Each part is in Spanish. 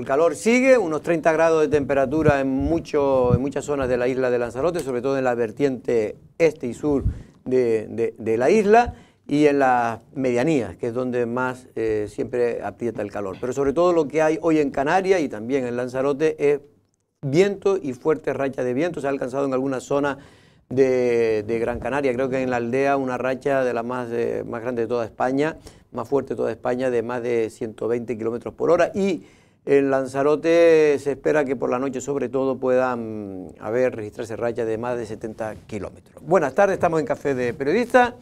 el calor sigue, unos 30 grados de temperatura en, mucho, en muchas zonas de la isla de Lanzarote, sobre todo en la vertiente este y sur de, la isla y en las medianías, que es donde más eh, siempre aprieta el calor. Pero sobre todo lo que hay hoy en Canarias y también en Lanzarote es viento y fuerte racha de viento. Se ha alcanzado en algunas zonas de, Gran Canaria, creo que en la aldea una racha de la más, eh, más grande de toda España, más fuerte de toda España, de más de 120 kilómetros por hora. Y en Lanzarote se espera que por la noche sobre todo puedan mm, haber registrarse rayas de más de 70 kilómetros. Buenas tardes, estamos en Café de Periodista.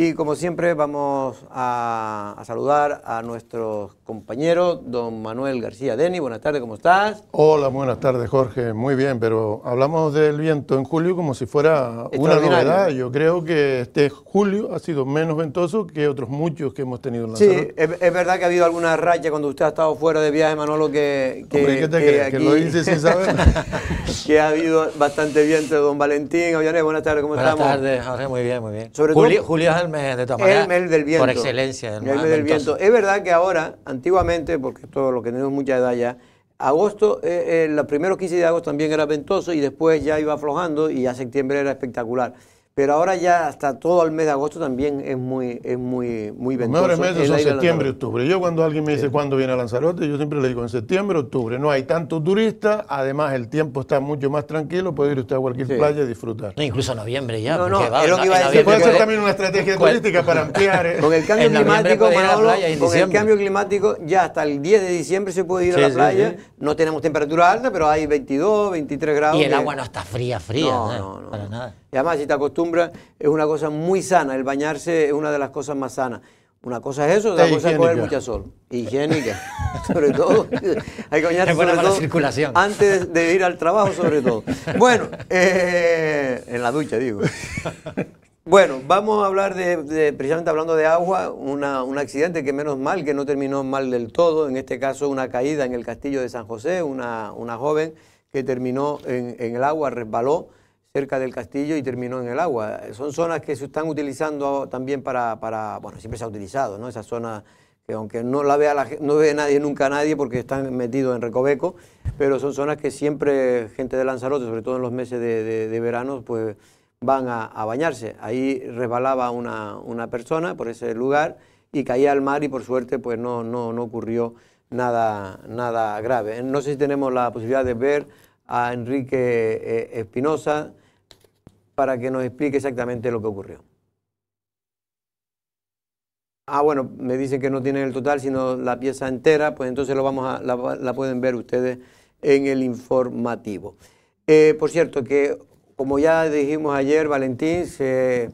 Y como siempre vamos a, saludar a nuestro compañero, don Manuel García Deni. Buenas tardes, ¿cómo estás? Hola, buenas tardes, Jorge. Muy bien, pero hablamos del viento en julio como si fuera una novedad. Yo creo que este julio ha sido menos ventoso que otros muchos que hemos tenido en la Sí, es, verdad que ha habido alguna racha cuando usted ha estado fuera de viaje, Manolo, que... que, te que, lo hice sin saber. que ha habido bastante viento. Don Valentín, Avianes, buenas tardes, ¿cómo estamos? Buenas tardes, Jorge, muy bien, muy bien. Sobre todo del viento. Por excelencia, del viento. Es verdad que ahora, antiguamente, porque todo lo que tenemos mucha edad ya, agosto, eh, eh, los primeros 15 de agosto también era ventoso y después ya iba aflojando y ya septiembre era espectacular. Pero ahora ya hasta todo el mes de agosto también es muy, es muy, muy ventoso. Los mejores meses son septiembre y octubre. Yo cuando alguien me dice cuándo viene a Lanzarote, yo siempre le digo en septiembre, octubre. No hay tanto turista, además el tiempo está mucho más tranquilo, puede ir usted a cualquier playa y disfrutar. incluso noviembre ya. No, no, va, a Puede ser también una estrategia turística para ampliar. Eh. Con el cambio climático, con el cambio climático, ya hasta el 10 de diciembre se puede ir a la playa. No tenemos temperatura alta, pero hay 22, 23 grados. Y el agua no está fría, fría. No, no, no. Para nada. además si te acostumbras es una cosa muy sana. El bañarse es una de las cosas más sanas. Una cosa es eso, otra cosa es coger mucha sol. Higiénica, sobre todo. Hay que bañarse antes de ir al trabajo, sobre todo. Bueno, eh, en la ducha, digo. Bueno, vamos a hablar de, precisamente hablando de agua, un accidente que menos mal, que no terminó mal del todo, en este caso una caída en el castillo de San José, una, joven que terminó en el agua, resbaló, cerca del castillo y terminó en el agua. Son zonas que se están utilizando también para, bueno, siempre se ha utilizado, ¿no? Esa zona que aunque no la vea la, no ve nadie nunca a nadie porque están metidos en recoveco, pero son zonas que siempre gente de Lanzarote, sobre todo en los meses de, verano, pues van a, bañarse. Ahí resbalaba una, persona por ese lugar y caía al mar y por suerte pues no, no, no ocurrió nada, nada grave. No sé si tenemos la posibilidad de ver a Enrique eh, Espinosa, para que nos explique exactamente lo que ocurrió. Ah, bueno, me dicen que no tienen el total, sino la pieza entera, pues entonces lo vamos a, la, pueden ver ustedes en el informativo. Eh, por cierto, que como ya dijimos ayer, Valentín, se,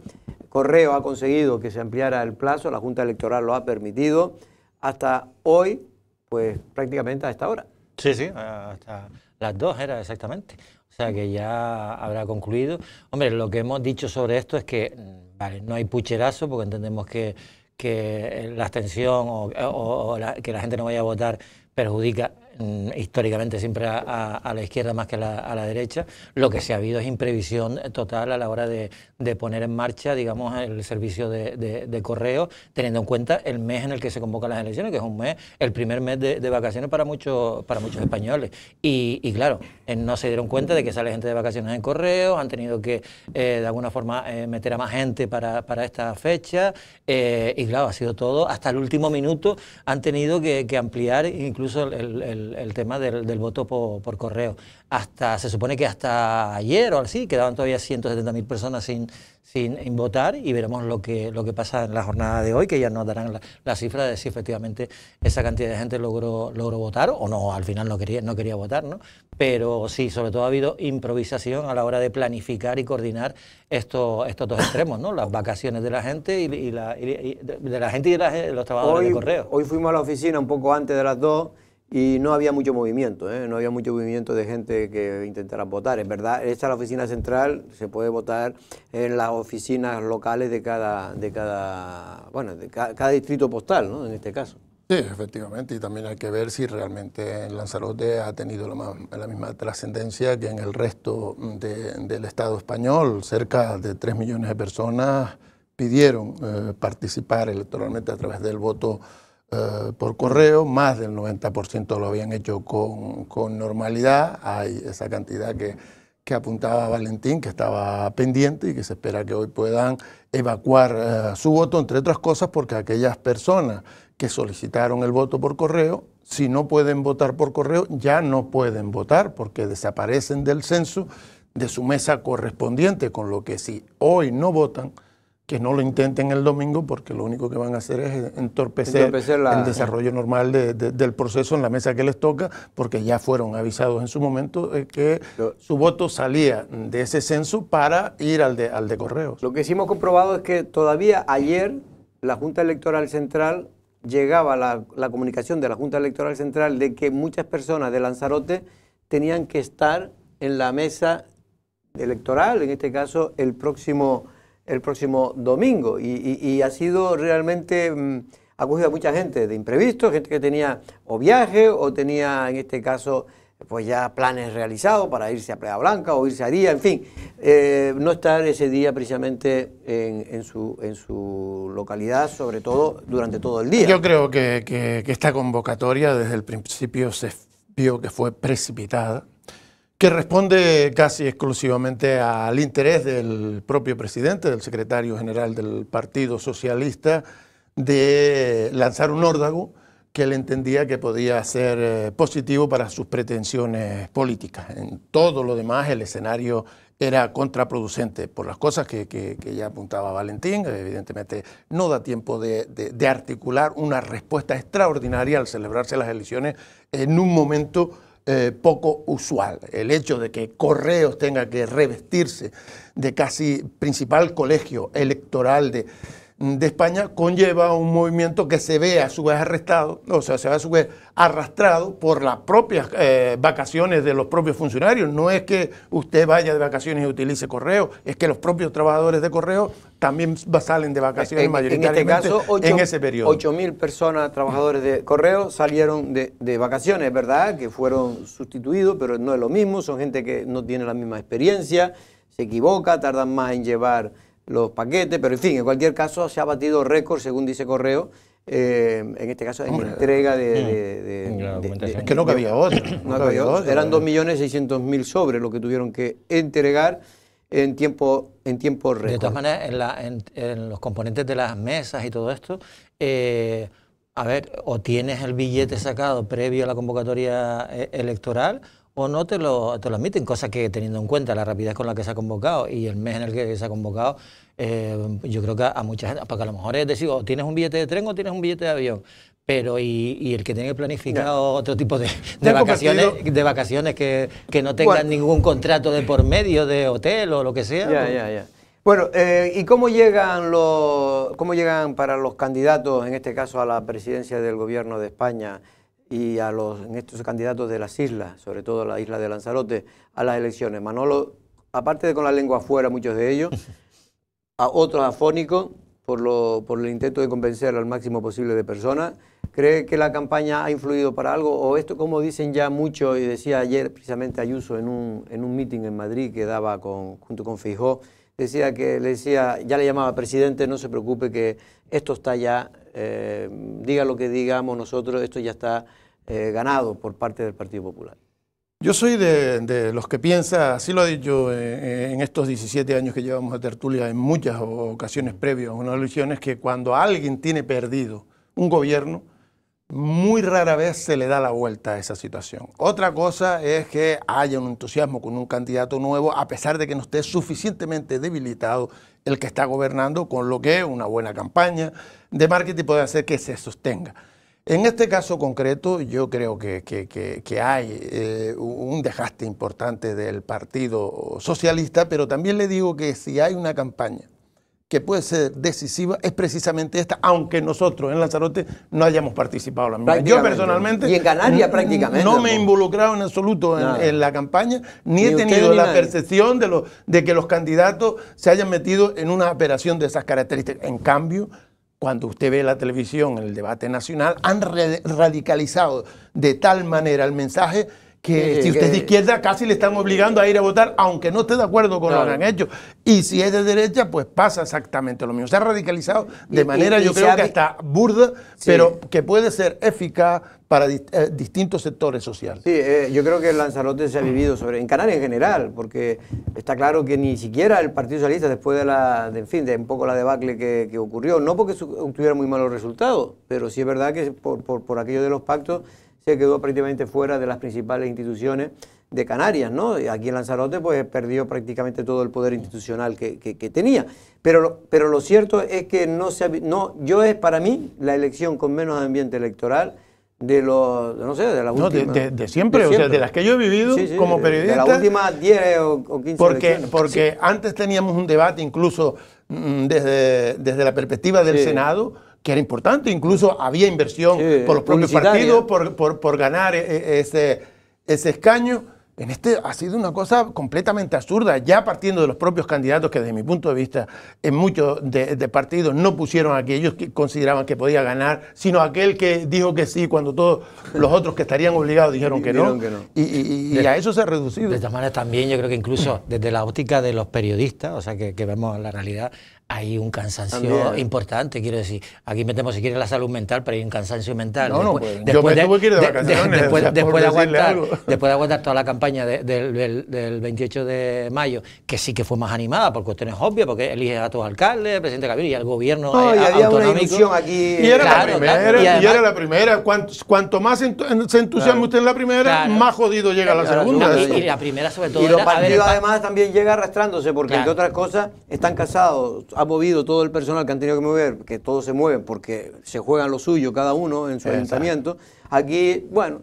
Correo ha conseguido que se ampliara el plazo, la Junta Electoral lo ha permitido, hasta hoy, pues prácticamente hasta ahora. Sí, sí, hasta las dos era exactamente. O sea que ya habrá concluido. Hombre, lo que hemos dicho sobre esto es que mm, vale, no hay pucherazo porque entendemos que, que la abstención o, que la gente no vaya a votar perjudica Mm, históricamente siempre a, la izquierda más que a la, derecha. Lo que se ha habido es imprevisión eh, total a la hora de, poner en marcha, digamos, el servicio de, correo, teniendo en cuenta el mes en el que se convocan las elecciones, que es un mes, el primer mes de, vacaciones para muchos, para muchos españoles. Y, claro, eh, no se dieron cuenta de que sale gente de vacaciones en correo, han tenido que eh, de alguna forma meter a más gente para, esta fecha. Eh, y claro, ha sido todo, hasta el último minuto han tenido que, ampliar incluso el, el el, tema del, voto por, correo. Hasta, se supone que hasta ayer o así quedaban todavía 170.000 personas sin, sin, votar y veremos lo que, lo que pasa en la jornada de hoy, que ya nos darán la, cifra de si efectivamente esa cantidad de gente logró, logró votar o no, al final no quería, no quería votar, ¿no? Pero sí, sobre todo ha habido improvisación a la hora de planificar y coordinar estos, estos dos extremos, ¿no? Las vacaciones de la gente y, de la gente los trabajadores de correo. Hoy fuimos a la oficina un poco antes de las dos y no había mucho movimiento, ¿eh? no había mucho movimiento de gente que intentara votar. Es verdad, esta es la oficina central, se puede votar en las oficinas locales de cada, de cada, bueno, de cada, distrito postal, ¿no? en este caso. Sí, efectivamente, y también hay que ver si realmente Lanzarote ha tenido la, misma trascendencia que en el resto del Estado español. Cerca de 3 millones de personas pidieron eh, participar electoralmente a través del voto eh, por correo, más del 90% lo habían hecho con, normalidad, hay esa cantidad que, apuntaba Valentín, que estaba pendiente y que se espera que hoy puedan evacuar eh, su voto, entre otras cosas porque aquellas personas que solicitaron el voto por correo, si no pueden votar por correo, ya no pueden votar porque desaparecen del censo de su mesa correspondiente, con lo que si hoy no votan, que no lo intenten el domingo porque lo único que van a hacer es entorpecer, el desarrollo normal del proceso en la mesa que les toca, porque ya fueron avisados en su momento eh, que su voto salía de ese censo para ir al de, al de correos. Lo que hicimos comprobado es que todavía ayer la Junta Electoral Central llegaba la, la comunicación de la Junta Electoral Central de que muchas personas de Lanzarote tenían que estar en la mesa electoral, en este caso el próximo el próximo domingo. Y, ha sido realmente mm, acogida a mucha gente de imprevisto, gente que tenía o viaje o tenía, en este caso, pues ya planes realizados para irse a Playa Blanca o irse a Día, en fin, eh, no estar ese día precisamente en, su, en su localidad, sobre todo durante todo el día. Yo creo que esta convocatoria desde el principio se vio que fue precipitada que responde casi exclusivamente al interés del propio presidente, del secretario general del Partido Socialista, de lanzar un órdago que él entendía que podía ser eh, positivo para sus pretensiones políticas. En todo lo demás el escenario era contraproducente por las cosas que, ya apuntaba Valentín. Evidentemente no da tiempo de, de, articular una respuesta extraordinaria al celebrarse las elecciones en un momento eh, poco usual. El hecho de que Correos tenga que revestirse de casi principal colegio electoral de, de España conlleva un movimiento que se ve a su vez arrestado, o sea, se ve a su vez arrastrado por las propias eh, vacaciones de los propios funcionarios. No es que usted vaya de vacaciones y utilice correo, es que los propios trabajadores de correo también salen de vacaciones en, este mayoritariamente caso, en ese periodo. 8.000 personas, trabajadores de correo, salieron de, de vacaciones, ¿verdad? Que fueron sustituidos, pero no es lo mismo, son gente que no tiene la misma experiencia, se equivoca, tardan más en llevar los paquetes, pero en fin, en cualquier caso se ha batido récord, según dice Correo, eh, en este caso en entrega de, mm, de, mm, Es que no cabía otro. No cabía otro. Eran 2.600.000 sobres lo que tuvieron que entregar en tiempo, en tiempo récord. De todas maneras, en, los componentes de las mesas y todo esto... Eh, a ver, o tienes el billete sacado previo a la convocatoria eh, electoral o no te lo, admiten, cosa que teniendo en cuenta la rapidez con la que se ha convocado y el mes en el que se ha convocado, eh, yo creo que a, a mucha gente, porque a lo mejor es decir, o tienes un billete de tren o tienes un billete de avión, pero y, el que tiene planificado otro tipo de, vacaciones, de vacaciones que, que no tengan ningún contrato de por medio de hotel o lo que sea. Ya, pues. ya, ya. Bueno, eh, ¿y cómo llegan los, cómo llegan para los candidatos, en este caso a la presidencia del gobierno de España, y a los, en estos candidatos de las islas, sobre todo la isla de Lanzarote, a las elecciones. Manolo, aparte de con la lengua afuera, muchos de ellos, a otros afónicos, por, lo, por el intento de convencer al máximo posible de personas. ¿Cree que la campaña ha influido para algo? ¿O esto, como dicen ya mucho, y decía ayer precisamente Ayuso en un, en un meeting en Madrid que daba con, junto con Fijó, decía que le decía, ya le llamaba presidente, no se preocupe que esto está ya, eh, diga lo que digamos nosotros, esto ya está eh, ganado por parte del Partido Popular. Yo soy de, los que piensa, así lo ha dicho eh, eh, en estos 17 años que llevamos a tertulia en muchas ocasiones previas a unas elecciones, que cuando alguien tiene perdido un gobierno, muy rara vez se le da la vuelta a esa situación. Otra cosa es que haya un entusiasmo con un candidato nuevo, a pesar de que no esté suficientemente debilitado el que está gobernando, con lo que una buena campaña de marketing puede hacer que se sostenga. En este caso concreto, yo creo que, hay eh, un desgaste importante del Partido Socialista, pero también le digo que si hay una campaña que puede ser decisiva es precisamente esta, aunque nosotros en Lanzarote no hayamos participado la Yo personalmente... Y en Canarias prácticamente. No me he pues. involucrado en absoluto en, la campaña, ni, he tenido la percepción de, lo, de que los candidatos se hayan metido en una operación de esas características. En cambio, cuando usted ve la televisión, el debate nacional, han radicalizado de tal manera el mensaje que si usted es de izquierda casi le están obligando a ir a votar, aunque no esté de acuerdo con lo que han hecho. Y si es de derecha, pues pasa exactamente lo mismo. Se ha radicalizado de manera, yo creo que hasta burda, pero que puede ser eficaz para eh, distintos sectores sociales. Sí, eh, yo creo que el Lanzarote se ha vivido sobre, en Canarias en general, porque está claro que ni siquiera el Partido Socialista, después de la, en fin, de un poco la debacle que, ocurrió, no porque tuviera muy malos resultados, pero sí es verdad que por, por, por aquello de los pactos se quedó prácticamente fuera de las principales instituciones de Canarias, ¿no? Aquí en Lanzarote, pues perdió prácticamente todo el poder institucional que, tenía. Pero lo, pero lo cierto es que no se. No, yo es para mí la elección con menos ambiente electoral de los, no sé, de las última. de, siempre, o sea, de las que yo he vivido como periodista. De las últimas 10 o, 15 Porque, porque antes teníamos un debate incluso mm, desde, desde la perspectiva del Senado que era importante, incluso había inversión por los propios partidos, por, por, ganar e, e, ese, ese escaño. En este ha sido una cosa completamente absurda, ya partiendo de los propios candidatos que desde mi punto de vista en muchos de, partidos no pusieron a aquellos que consideraban que podía ganar, sino aquel que dijo que sí cuando todos los otros que estarían obligados dijeron que no. Y, a eso se ha reducido. De todas maneras también yo creo que incluso desde la óptica de los periodistas, o sea que, que vemos la realidad, hay un cansancio importante, quiero decir. Aquí metemos, si quiere la salud mental, pero hay un cansancio mental. No, después, de aguantar, toda la campaña del, 28 de mayo, que sí que fue más animada, por cuestiones obvias, porque elige a tus alcaldes, presidente Gabriel y al gobierno y eh, había autonómico. aquí. Y era, la primera, y, era la primera. Cuanto, más se entusiasma usted en la primera, más jodido llega la segunda. Y, la primera, sobre todo. Y los partidos, además, también llega arrastrándose, porque, entre otras cosas, están casados ha movido todo el personal que han tenido que mover, que todos se mueven porque se juegan lo suyo cada uno en su ayuntamiento. Aquí, bueno,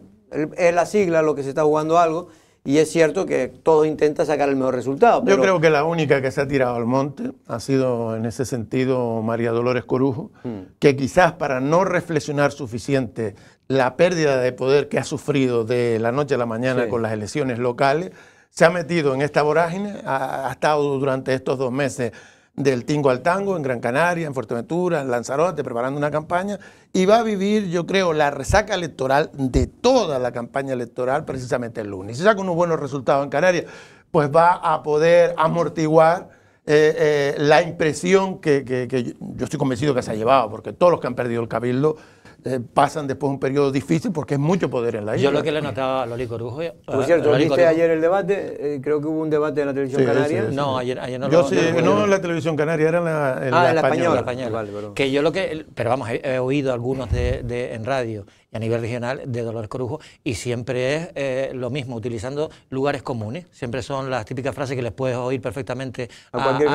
es la sigla lo que se está jugando algo. Y es cierto que todo intenta sacar el mejor resultado. Yo creo que la única que se ha tirado al monte ha sido en ese sentido María Dolores Corujo, mm. que quizás para no reflexionar suficiente la pérdida de poder que ha sufrido de la noche a la mañana con las elecciones locales, se ha metido en esta vorágine, ha estado durante estos dos meses del tingo al tango en Gran Canaria, en Fuerteventura, en Lanzarote, preparando una campaña, y va a vivir, yo creo, la resaca electoral de toda la campaña electoral precisamente el lunes. Si saca unos buenos resultados en Canarias, pues va a poder amortiguar eh, eh, la impresión que, que, yo estoy convencido que se ha llevado, porque todos los que han perdido el cabildo eh, pasan después un periodo difícil porque es mucho poder en la isla. Yo lo que le notaba a Loli Corujo. Eh, Por cierto, ¿viste ayer el debate? Eh, creo que hubo un debate en la televisión canaria. no, ayer, ayer no lo vi... no, en la televisión canaria, era en la, en ah, en la española. Vale, que yo lo que. Pero vamos, he, oído algunos de, en radio a nivel regional de Dolores Corujo y siempre es eh, lo mismo, utilizando lugares comunes. Siempre son las típicas frases que les puedes oír perfectamente a, cualquier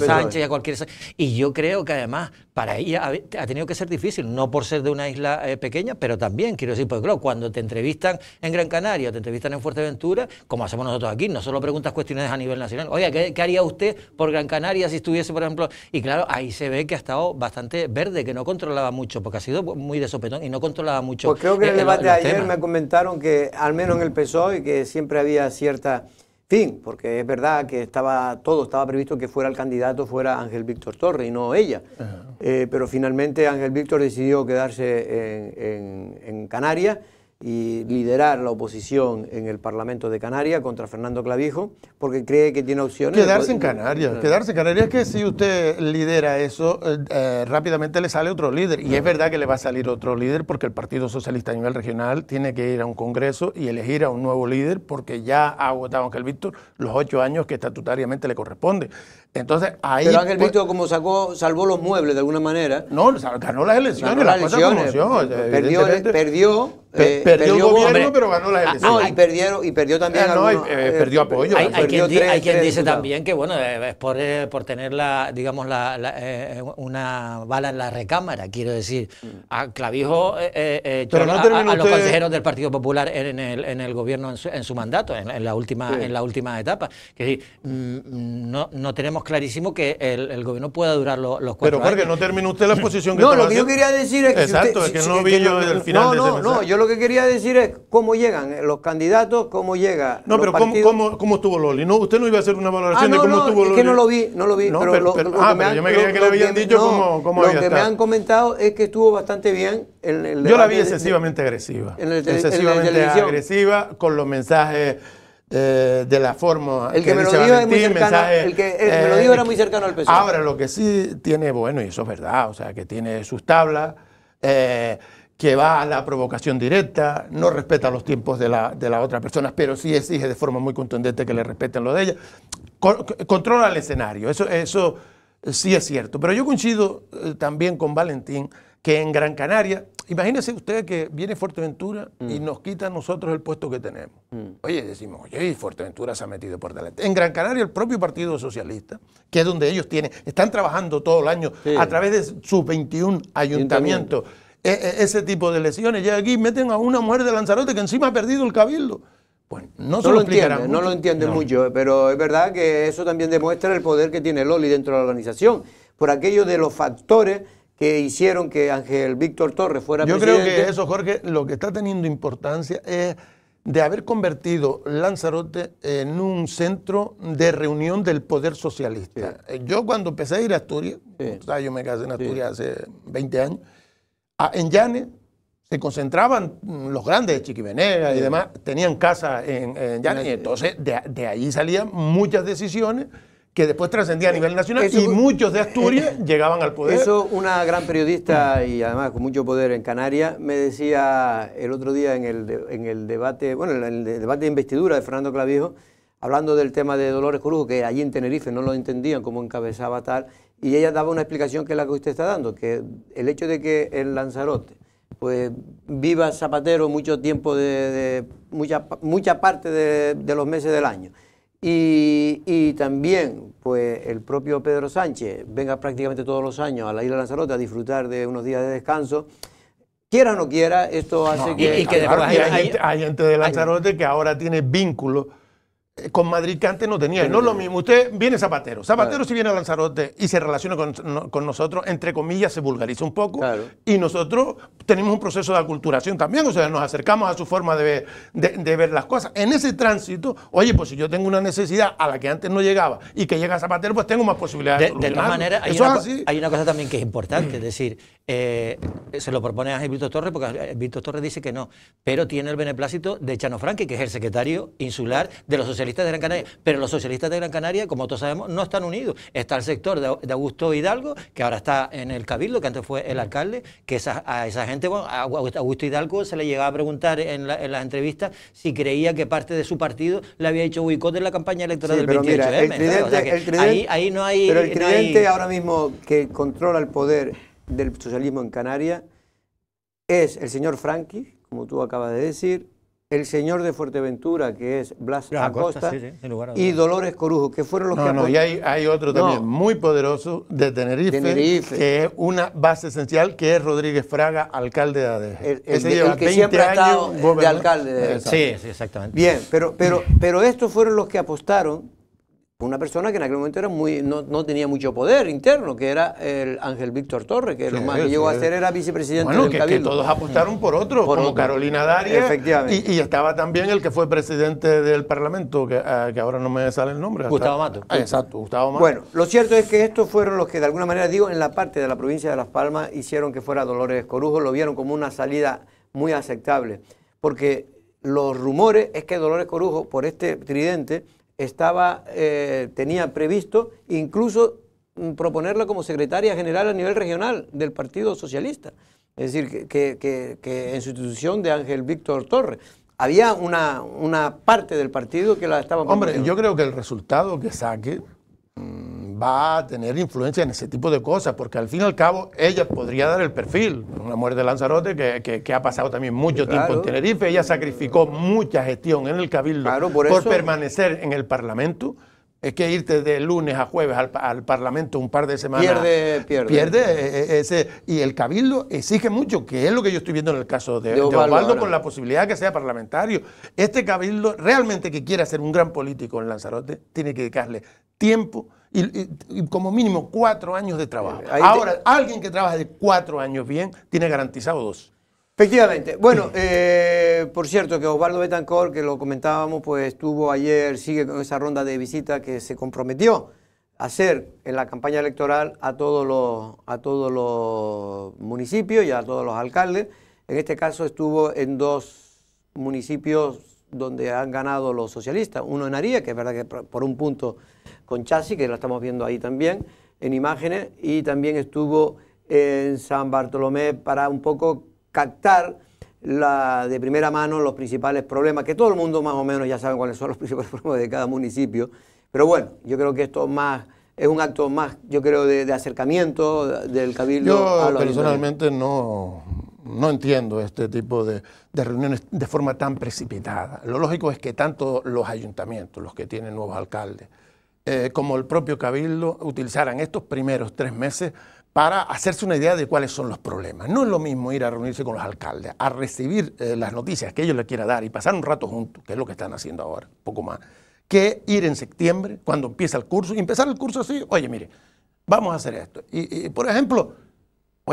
Sánchez y a cualquier... Y yo creo que además para ella ha, tenido que ser difícil, no por ser de una isla eh, pequeña, pero también, quiero decir, pues claro, cuando te entrevistan en Gran Canaria o te entrevistan en Fuerteventura, como hacemos nosotros aquí, no solo preguntas cuestiones a nivel nacional. oye, ¿qué, ¿qué, haría usted por Gran Canaria si estuviese, por ejemplo? Y claro, ahí se ve que ha estado bastante verde, que no controlaba mucho, porque ha sido muy de sopetón y no controlaba mucho pues creo que en eh, el debate de ayer me comentaron que, al menos en el PSOE, que siempre había cierta fin, porque es verdad que estaba todo estaba previsto que fuera el candidato fuera Ángel Víctor Torres y no ella. Eh, pero finalmente Ángel Víctor decidió quedarse en, en Canarias y liderar la oposición en el Parlamento de Canarias contra Fernando Clavijo, porque cree que tiene opciones. Quedarse en Canarias, quedarse en Canarias, que si usted lidera eso, eh, eh, rápidamente le sale otro líder. Y es verdad que le va a salir otro líder porque el Partido Socialista a nivel regional tiene que ir a un Congreso y elegir a un nuevo líder porque ya ha agotado Ángel Víctor los ocho años que estatutariamente le corresponde. Entonces ahí. Pero Ángel Víctor, como sacó, salvó los muebles de alguna manera. No, ganó las elecciones, ganó las, Perdió, eh, eh, perdió, perdió, gobierno, pero ganó las ah, elecciones. No, y perdió también. Ah, eh, perdió apoyo. Hay, quien, dice también que bueno, es por, por tener la, digamos, la, una bala en la recámara, quiero decir. Mm. Ah, a Clavijo a, los consejeros del Partido Popular en el, en el gobierno en su, mandato, en, la última, en la última etapa. Que mm, mm, no, no tenemos clarísimo que el, gobierno pueda durar los, los cuatro Pero Jorge, no terminó usted la exposición que No, lo que yo quería decir es que. Exacto, es que no vi yo el final no, de ese No, no, yo lo que quería decir es cómo llegan eh, los candidatos, cómo llega. No, pero cómo, cómo, estuvo Loli? No, usted no iba a hacer una valoración ah, de cómo estuvo Loli. Es que no lo vi, no lo vi. No, pero, pero ah, pero yo me creía que le habían dicho cómo, cómo Lo que me han comentado es que estuvo bastante bien. En el yo la vi excesivamente agresiva. excesivamente agresiva, con los mensajes eh, de la forma el que, me lo el que me lo dijo era muy cercano al PSOE. Ahora, lo que sí tiene, bueno, y eso es verdad, o sea, que tiene sus tablas, eh, que va a la provocación directa, no respeta los tiempos de la, de la, otra persona, pero sí exige de forma muy contundente que le respeten lo de ella. controla el escenario, eso, eso sí es cierto. Pero yo coincido eh, también con Valentín que en Gran Canaria. Imagínense ustedes que viene Fuerteventura y mm. nos quita a nosotros el puesto que tenemos. Mm. Oye, decimos, oye, Fuerteventura se ha metido por delante. En Gran Canaria el propio Partido Socialista, que es donde ellos tienen, están trabajando todo el año a través de sus 21 ayuntamientos. E, e, ese tipo de lesiones. y aquí meten a una mujer de Lanzarote que encima ha perdido el cabildo. Bueno, pues, no, se lo, lo no lo mucho, eh, pero es verdad que eso también demuestra el poder que tiene Loli dentro de la organización, por aquello de los factores que hicieron que Ángel Víctor Torres fuera Yo presidente. Yo creo que eso, Jorge, lo que está teniendo importancia es de haber convertido Lanzarote en un centro de reunión del poder socialista. Yo cuando empecé a ir a Asturias, yo me casé en Asturias hace 20 años, en Llanes se concentraban los grandes, Chiquivenega y demás, tenían casa en, entonces de, de ahí salían muchas decisiones que después trascendía a nivel nacional y muchos de Asturias eh, eh, llegaban al poder. Eso una gran periodista y además con mucho poder en Canarias me decía el otro día en el, debate, bueno, el debate de investidura de Fernando Clavijo, hablando del tema de Dolores Cruz que allí en Tenerife no lo entendían cómo encabezaba tal, y ella daba una explicación que es la que usted está dando, que el hecho de que en Lanzarote pues viva Zapatero mucho tiempo de, mucha, parte de los meses del año y, también, pues el propio Pedro Sánchez venga prácticamente todos los años a la isla Lanzarote a disfrutar de unos días de descanso. Quiera o no quiera, esto hace que... Y, que hay, gente, de Lanzarote que ahora tiene vínculos eh, con Madrid que antes no tenía. No lo mismo. Usted viene Zapatero. Zapatero si viene a Lanzarote y se relaciona con, nosotros, entre comillas, se vulgariza un poco. Y nosotros tenemos un proceso de aculturación también. O sea, nos acercamos a su forma de ver, de, ver las cosas. En ese tránsito, oye, pues si yo tengo una necesidad a la que antes no llegaba y que llega Zapatero, pues tengo más posibilidades. De, de, de todas maneras, hay, una cosa también que es importante. Es decir, eh, se lo propone a Víctor Torres porque eh, Víctor Torres dice que no. Pero tiene el beneplácito de Chano Franque, que es el secretario insular de los socialistas de Gran Canaria. Pero los socialistas de Gran Canaria, como todos sabemos, no están unidos. Está el sector de, Augusto Hidalgo, que ahora está en el Cabildo, que antes fue el alcalde, que a esa gente, bueno, a Augusto Hidalgo se le llegaba a preguntar en, las entrevistas si creía que parte de su partido le había hecho boicot en la campaña electoral del 28M. ahí, no hay... Pero el tridente ahora mismo que controla el poder del socialismo en Canarias es el señor Franqui, como tú acabas de decir, el señor de Fuerteventura, que es Blas Acosta, y Dolores Corujo, que fueron los que que... No, y hay, hay otro también muy poderoso de Tenerife, que es una base esencial, que es Rodríguez Fraga, alcalde de ADEJ. El, que siempre ha estado eh, de alcalde de ADEJ. Sí, sí, exactamente. Bien, pero, pero, pero estos fueron los que apostaron una persona que en aquel momento era muy, no, tenía mucho poder interno, que era el Ángel Víctor Torres, que lo más que llegó a ser era vicepresidente del que, Bueno, que todos apostaron por otro, como Carolina Daria, Y, y, estaba también el que fue presidente del Parlamento, que, ah, que ahora no me sale el nombre. Gustavo Mato. Ah, exacto, Gustavo Mato. Bueno, lo cierto es que estos fueron los que de alguna manera, digo, en la parte de la provincia de Las Palmas hicieron que fuera Dolores Corujo, lo vieron como una salida muy aceptable, porque los rumores es que Dolores Corujo, por este tridente, estaba, eh, tenía previsto incluso mm, proponerla como secretaria general a nivel regional del Partido Socialista, es decir, que, que, que en sustitución de Ángel Víctor Torres. Había una, una, parte del partido que la estaba... Hombre, yo creo que el resultado que saque Mm, va a tener influencia en ese tipo de cosas, porque al fin y al cabo ella podría dar el perfil. Una mujer de Lanzarote que, que, ha pasado también mucho tiempo en Tenerife, ella sacrificó mucha gestión en el Cabildo por permanecer en el Parlamento es que irte de lunes a jueves al, Parlamento un par de semanas. Pierde, pierde. Eh, eh, ese. Y el Cabildo exige mucho, que es lo que yo estoy viendo en el caso de, Osvaldo con la posibilidad de que sea parlamentario. Este Cabildo, realmente que quiera ser un gran político en Lanzarote, tiene que dedicarle tiempo y, como mínimo cuatro años de trabajo. Eh, ahora, alguien que trabaja de cuatro años bien, tiene garantizado dos. Efectivamente. Bueno, eh, por cierto, que Osvaldo Betancor, que lo comentábamos, pues estuvo ayer, sigue con esa ronda de visita que se comprometió a hacer en la campaña electoral a todos los, a todos los municipios y a todos los alcaldes. En este caso estuvo en dos municipios donde han ganado los socialistas. Uno en Aría, que es verdad que por un punto con Chasi, que lo estamos viendo ahí también en imágenes, y también estuvo en San Bartolomé para un poco captar la, de primera mano los principales problemas, que todo el mundo más o menos ya sabe cuáles son los principales problemas de cada municipio. Pero bueno, yo creo que esto más es un acto más, yo creo, de, acercamiento del cabildo. Yo a los personalmente no, no entiendo este tipo de, reuniones de forma tan precipitada. Lo lógico es que tanto los ayuntamientos, los que tienen nuevos alcaldes, eh, como el propio cabildo, utilizaran estos primeros tres meses para hacerse una idea de cuáles son los problemas. No es lo mismo ir a reunirse con los alcaldes, a recibir eh, las noticias que ellos les quieran dar y pasar un rato juntos, que es lo que están haciendo ahora, poco más, que ir en septiembre, cuando empieza el curso, y empezar el curso así, oye, mire, vamos a hacer esto. Y, por ejemplo,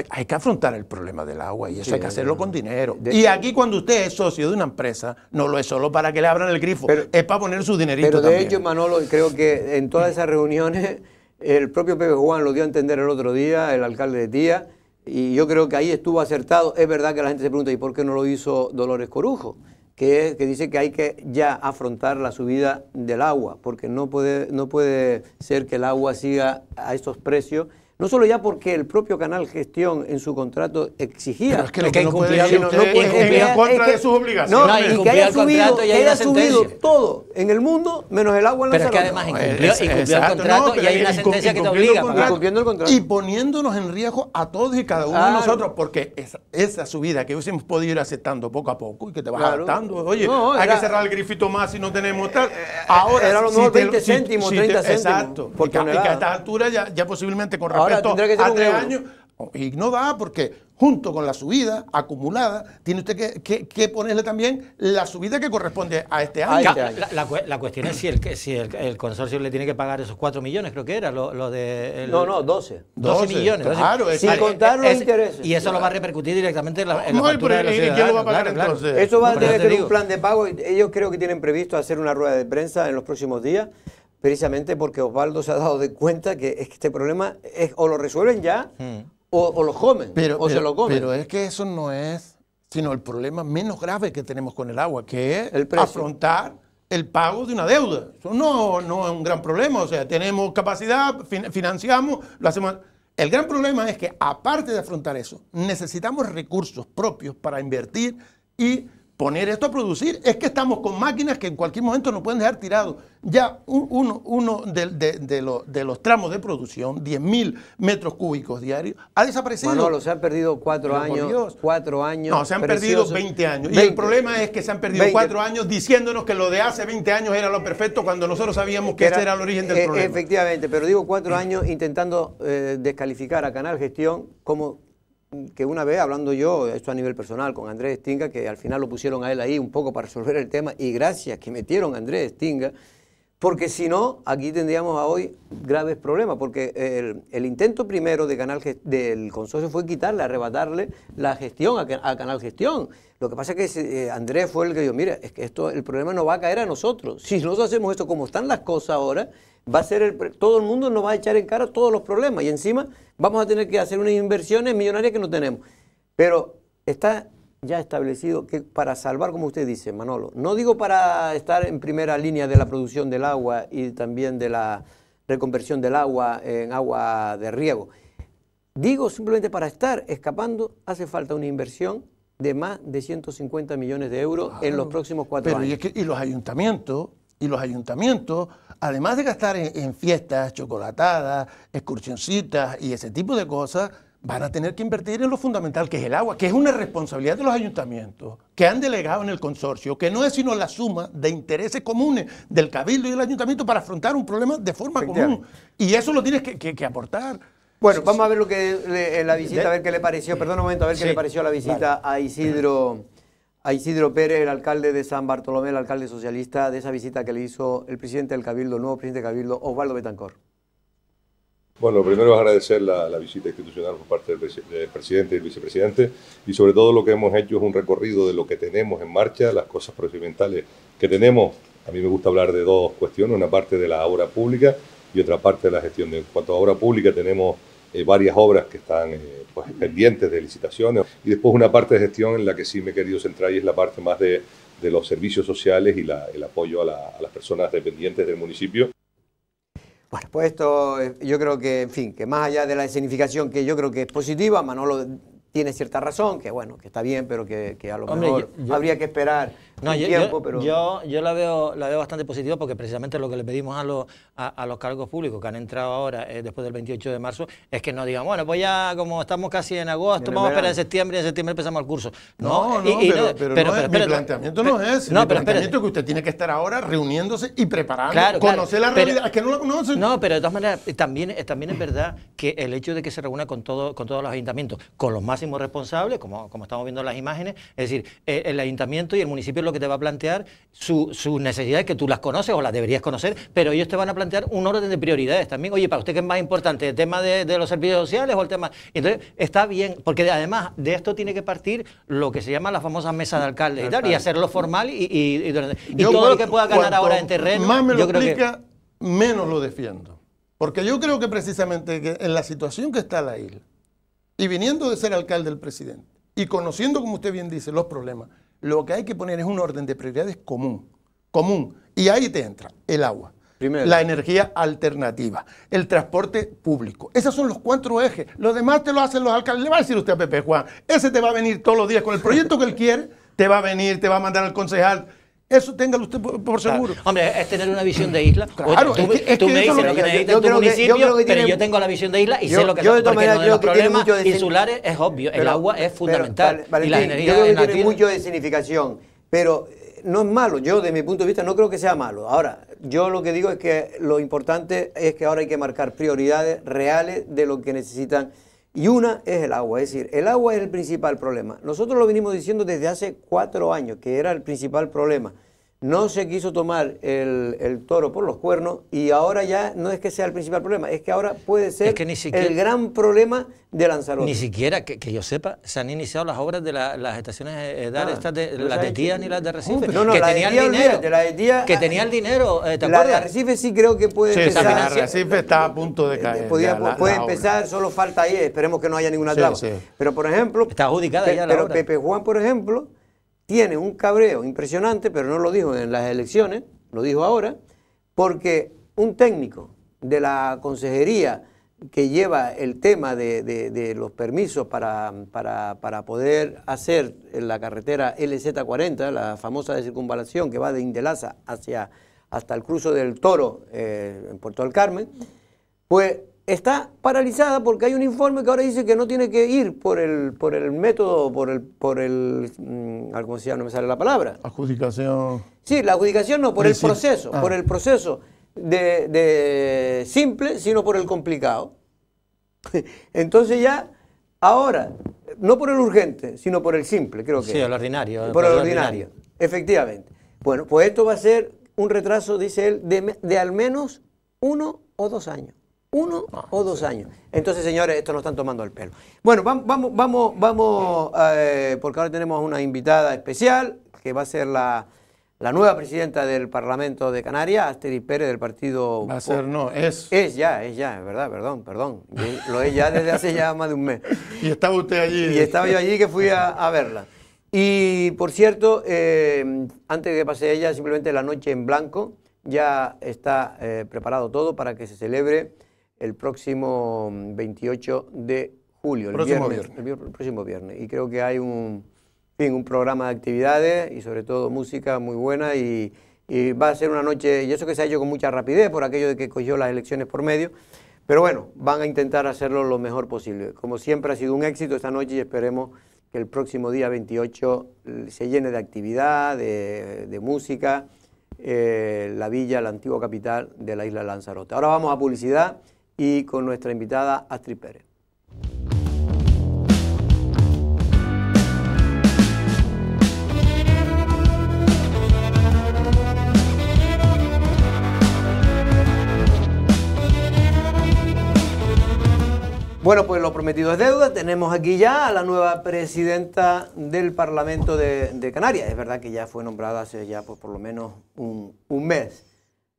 hay que afrontar el problema del agua y eso hay que hacerlo con dinero. y aquí cuando usted es socio de una empresa, no lo es solo para que le abran el grifo, es para poner su dinerito. Pero de hecho, Manolo, creo que en todas esas reuniones... El propio Pepe Juan lo dio a entender el otro día, el alcalde de Tía, y yo creo que ahí estuvo acertado. Es verdad que la gente se pregunta, ¿y por qué no lo hizo Dolores Corujo? Que, dice que hay que ya afrontar la subida del agua, porque no puede, no puede ser que el agua siga a estos precios no solo ya porque el propio canal Gestión en su contrato exigía que, no en contra de sus obligaciones. No, y, que haya subido, todo en el mundo menos el agua en la Pero es que además eh, incumplió, el contrato y hay una sentencia que te obliga. el contrato. Y poniéndonos en riesgo a todos y cada uno de nosotros, porque esa, subida que hubiésemos podido ir aceptando poco a poco y que te vas adaptando, oye, hay que cerrar el grifito más si no tenemos tal. Ahora, era 20 céntimos, 30 céntimos. Exacto, porque a esta altura ya posiblemente con que ser tres Y no va porque junto con la subida acumulada, tiene usted que, ponerle también la subida que corresponde a este año. Este la, cuestión es si, el, si el, consorcio le tiene que pagar esos 4 millones, creo que era, los de... no, no, 12. 12, millones. Claro, sin contar los intereses. Y eso lo va a repercutir directamente en la, no, factura de ¿y quién lo va a pagar entonces? Eso va a tener que un plan de pago. Ellos creo que tienen previsto hacer una rueda de prensa en los próximos días precisamente porque Osvaldo se ha dado de cuenta que este problema es o lo resuelven ya hmm. o, lo comen o se lo comen. Pero es que eso no es sino el problema menos grave que tenemos con el agua, que es afrontar el pago de una deuda. Eso no, no es un gran problema, o sea, tenemos capacidad, financiamos, lo hacemos... El gran problema es que, aparte de afrontar eso, necesitamos recursos propios para invertir y poner esto a producir. Es que estamos con máquinas que en cualquier momento nos pueden dejar tirados. Ya uno, uno de, los, de, los tramos de producción, 10.000 metros cúbicos diarios, ha desaparecido. no se han perdido cuatro años. Cuatro años. No, se han perdido 20 años. y el problema es que se han perdido cuatro años diciéndonos que lo de hace 20 años era lo perfecto cuando nosotros sabíamos que era, ese era el origen del e problema. Efectivamente, pero digo cuatro años intentando eh, descalificar a Canal Gestión como que una vez hablando yo, esto a nivel personal, con Andrés Stinga, que al final lo pusieron a él ahí un poco para resolver el tema, y gracias que metieron a Andrés Stinga, porque si no, aquí tendríamos a hoy graves problemas, porque el, intento primero de Canal del consorcio fue quitarle, arrebatarle la gestión a, Canal Gestión. Lo que pasa es que eh, Andrés fue el que dijo, mira, es que esto, el problema no va a caer a nosotros. Si nosotros hacemos esto como están las cosas ahora, va a ser todo el mundo nos va a echar en cara todos los problemas y encima vamos a tener que hacer unas inversiones millonarias que no tenemos. Pero está ya establecido que para salvar, como usted dice, Manolo, no digo para estar en primera línea de la producción del agua y también de la reconversión del agua en agua de riego. Digo simplemente para estar escapando hace falta una inversión de más de 150 millones de euros en los próximos cuatro años. Y, y los ayuntamientos y los ayuntamientos, además de gastar en, fiestas, chocolatadas, excursioncitas y ese tipo de cosas, van a tener que invertir en lo fundamental, que es el agua, que es una responsabilidad de los ayuntamientos, que han delegado en el consorcio, que no es sino la suma de intereses comunes del cabildo y del ayuntamiento para afrontar un problema de forma común. Y eso lo tienes que, aportar. Bueno, vamos a ver lo que eh, la visita, a ver qué le pareció, perdón un momento, a ver qué le pareció la visita a Isidro a Isidro Pérez, el alcalde de San Bartolomé, el alcalde socialista, de esa visita que le hizo el presidente del Cabildo, el nuevo presidente del Cabildo, Osvaldo Betancor. Bueno, primero agradecer la, visita institucional por parte del, presidente y el vicepresidente y sobre todo lo que hemos hecho es un recorrido de lo que tenemos en marcha, las cosas procedimentales que tenemos. A mí me gusta hablar de dos cuestiones, una parte de la obra pública y otra parte de la gestión. En cuanto a obra pública tenemos eh, varias obras que están... Eh, pues, pendientes de licitaciones y después una parte de gestión en la que sí me he querido centrar y es la parte más de, de los servicios sociales y el apoyo a, las personas dependientes del municipio. Bueno, pues esto eh, yo creo que, en fin, que más allá de la escenificación que yo creo que es positiva, Manolo tiene cierta razón, que bueno, que está bien, pero que, a lo mejor habría que esperar yo, la, veo, la veo bastante positiva porque precisamente lo que le pedimos a los, a, los cargos públicos que han entrado ahora, eh, después del 28 de marzo, es que no digan, bueno, pues ya como estamos casi en agosto, vamos a esperar en septiembre, y en septiembre empezamos el curso. No, no, pero, mi planteamiento no es mi planteamiento es que usted tiene que estar ahora reuniéndose y preparando, conocer la realidad, que no lo conoce. No, pero de todas maneras, eh, también, eh, también es verdad que el hecho de que se reúna con, todo, con todos los ayuntamientos, con los máximos responsables, como, como estamos viendo en las imágenes, es decir, el, ayuntamiento y el municipio lo que te va a plantear, sus necesidades que tú las conoces o las deberías conocer, pero ellos te van a plantear un orden de prioridades también. Oye, ¿para usted qué es más importante? ¿El tema de, los servicios sociales o el tema...? Entonces, está bien, porque además de esto tiene que partir lo que se llama la famosa mesa de alcaldes y tal, y hacerlo formal y, todo lo que pueda ganar ahora en terreno... Más me lo explica, menos lo defiendo. Porque yo creo que precisamente en la situación que está la isla, y viniendo de ser alcalde el presidente, y conociendo, como usted bien dice, los problemas, lo que hay que poner es un orden de prioridades común, común. Y ahí te entra el agua, la energía alternativa, el transporte público. Esos son los cuatro ejes. Los demás te lo hacen los alcaldes. Le va a decir usted a Pepe Juan, ese te va a venir todos los días con el proyecto que él quiere, te va a venir, te va a mandar al concejal eso téngalo usted por seguro. Hombre, es tener una visión de isla. Claro, tú, me dices lo que, necesitas en tu municipio, pero yo tengo la visión de isla y sé lo que yo de manera, los insulares es obvio, el agua es fundamental y la energía tiene mucho de significación, pero eh, no es malo, yo de mi punto de vista no creo que sea malo. Ahora, yo lo que digo es que lo importante es que ahora hay que marcar prioridades reales de lo que necesitan y una es el agua, es decir, el agua es el principal problema. Nosotros lo venimos diciendo desde hace cuatro años, que era el principal problema no se quiso tomar el, toro por los cuernos y ahora ya no es que sea el principal problema, es que ahora puede ser el gran problema de Lanzarote. Ni siquiera, que, yo sepa, se han iniciado las obras de las estaciones eh, eh, ah, de, las de Tía ni las de Recife. que tenía el dinero. que eh, la de dinero, de Recife sí creo que puede empezar. La de Recife está a punto de caer. puede empezar, solo falta ahí, esperemos que no haya ninguna traba. Pero por ejemplo... Está adjudicada ya la Pero Pepe Juan, por ejemplo tiene un cabreo impresionante, pero no lo dijo en las elecciones, lo dijo ahora, porque un técnico de la consejería que lleva el tema de, los permisos para, para, poder hacer la carretera LZ40, la famosa de circunvalación que va de Indelaza hacia, hasta el cruce del Toro eh, en Puerto del Carmen, pues está paralizada porque hay un informe que ahora dice que no tiene que ir por el, por el método, por el, por el, mm, ah, ¿cómo se llama? No me sale la palabra. Adjudicación. Sí, la adjudicación no, por el proceso, ah. por el proceso de, simple, sino por el complicado. Entonces ya, ahora, no por el urgente, sino por el simple, creo que. Sí, el ordinario. Por, el, ordinario. efectivamente. Bueno, pues esto va a ser un retraso, dice él, de al menos uno o dos años uno ah, o dos años. Entonces, señores, esto nos están tomando el pelo. Bueno, vamos, vamos, vamos, eh, porque ahora tenemos una invitada especial, que va a ser la, nueva presidenta del Parlamento de Canarias, Asteris Pérez del partido... Va a ser, no, es... Es ya, es ya, es verdad, perdón, perdón. Lo es ya desde hace ya más de un mes. y estaba usted allí. Y estaba yo allí que fui a, verla. Y, por cierto, eh, antes de que pase ella, simplemente la noche en blanco, ya está eh, preparado todo para que se celebre el próximo 28 mm, de julio, el, próximo viernes, El, próximo viernes. Y creo que hay un, un programa de actividades y sobre todo música muy buena y, va a ser una noche, y eso que se ha hecho con mucha rapidez por aquello de que cogió las elecciones por medio, pero bueno, van a intentar hacerlo lo mejor posible. Como siempre ha sido un éxito esta noche y esperemos que el próximo día 28 eh, se llene de actividad, de, música, eh, la villa, la antigua capital de la isla Lanzarote. Ahora vamos a publicidad y con nuestra invitada Astrid Pérez. Bueno, pues lo prometido es deuda. Tenemos aquí ya a la nueva presidenta del Parlamento de, Canarias. Es verdad que ya fue nombrada hace ya pues, por lo menos un, un mes.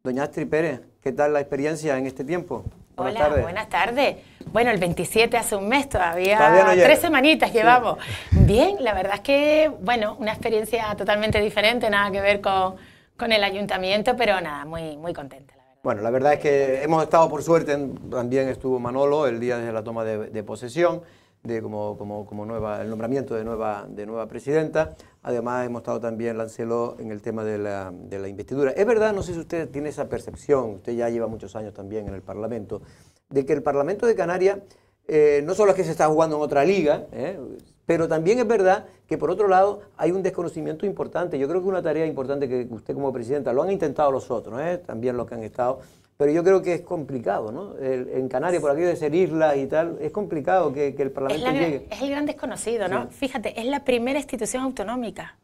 Doña Astrid Pérez, ¿qué tal la experiencia en este tiempo? Hola, buenas tardes. Bueno, el 27 hace un mes todavía, tres semanitas llevamos. Bien, la verdad es que, bueno, una experiencia totalmente diferente, nada que ver con, el ayuntamiento, pero nada, muy, muy contenta. Bueno, la verdad es que hemos estado por suerte, también estuvo Manolo el día de la toma de posesión de como, como, como, nueva, el nombramiento de nueva, de nueva presidenta. Además, hemos estado también, Lancelo, en el tema de la, de la investidura. Es verdad, no sé si usted tiene esa percepción, usted ya lleva muchos años también en el Parlamento, de que el Parlamento de Canarias eh, no solo es que se está jugando en otra liga, eh, pero también es verdad que por otro lado hay un desconocimiento importante. Yo creo que una tarea importante que usted como presidenta lo han intentado los otros, eh, también los que han estado pero yo creo que es complicado, ¿no? en Canarias, por aquello de ser isla y tal, es complicado que, el Parlamento llegue. Es el gran desconocido, ¿no? Fíjate, es la primera institución autonómica.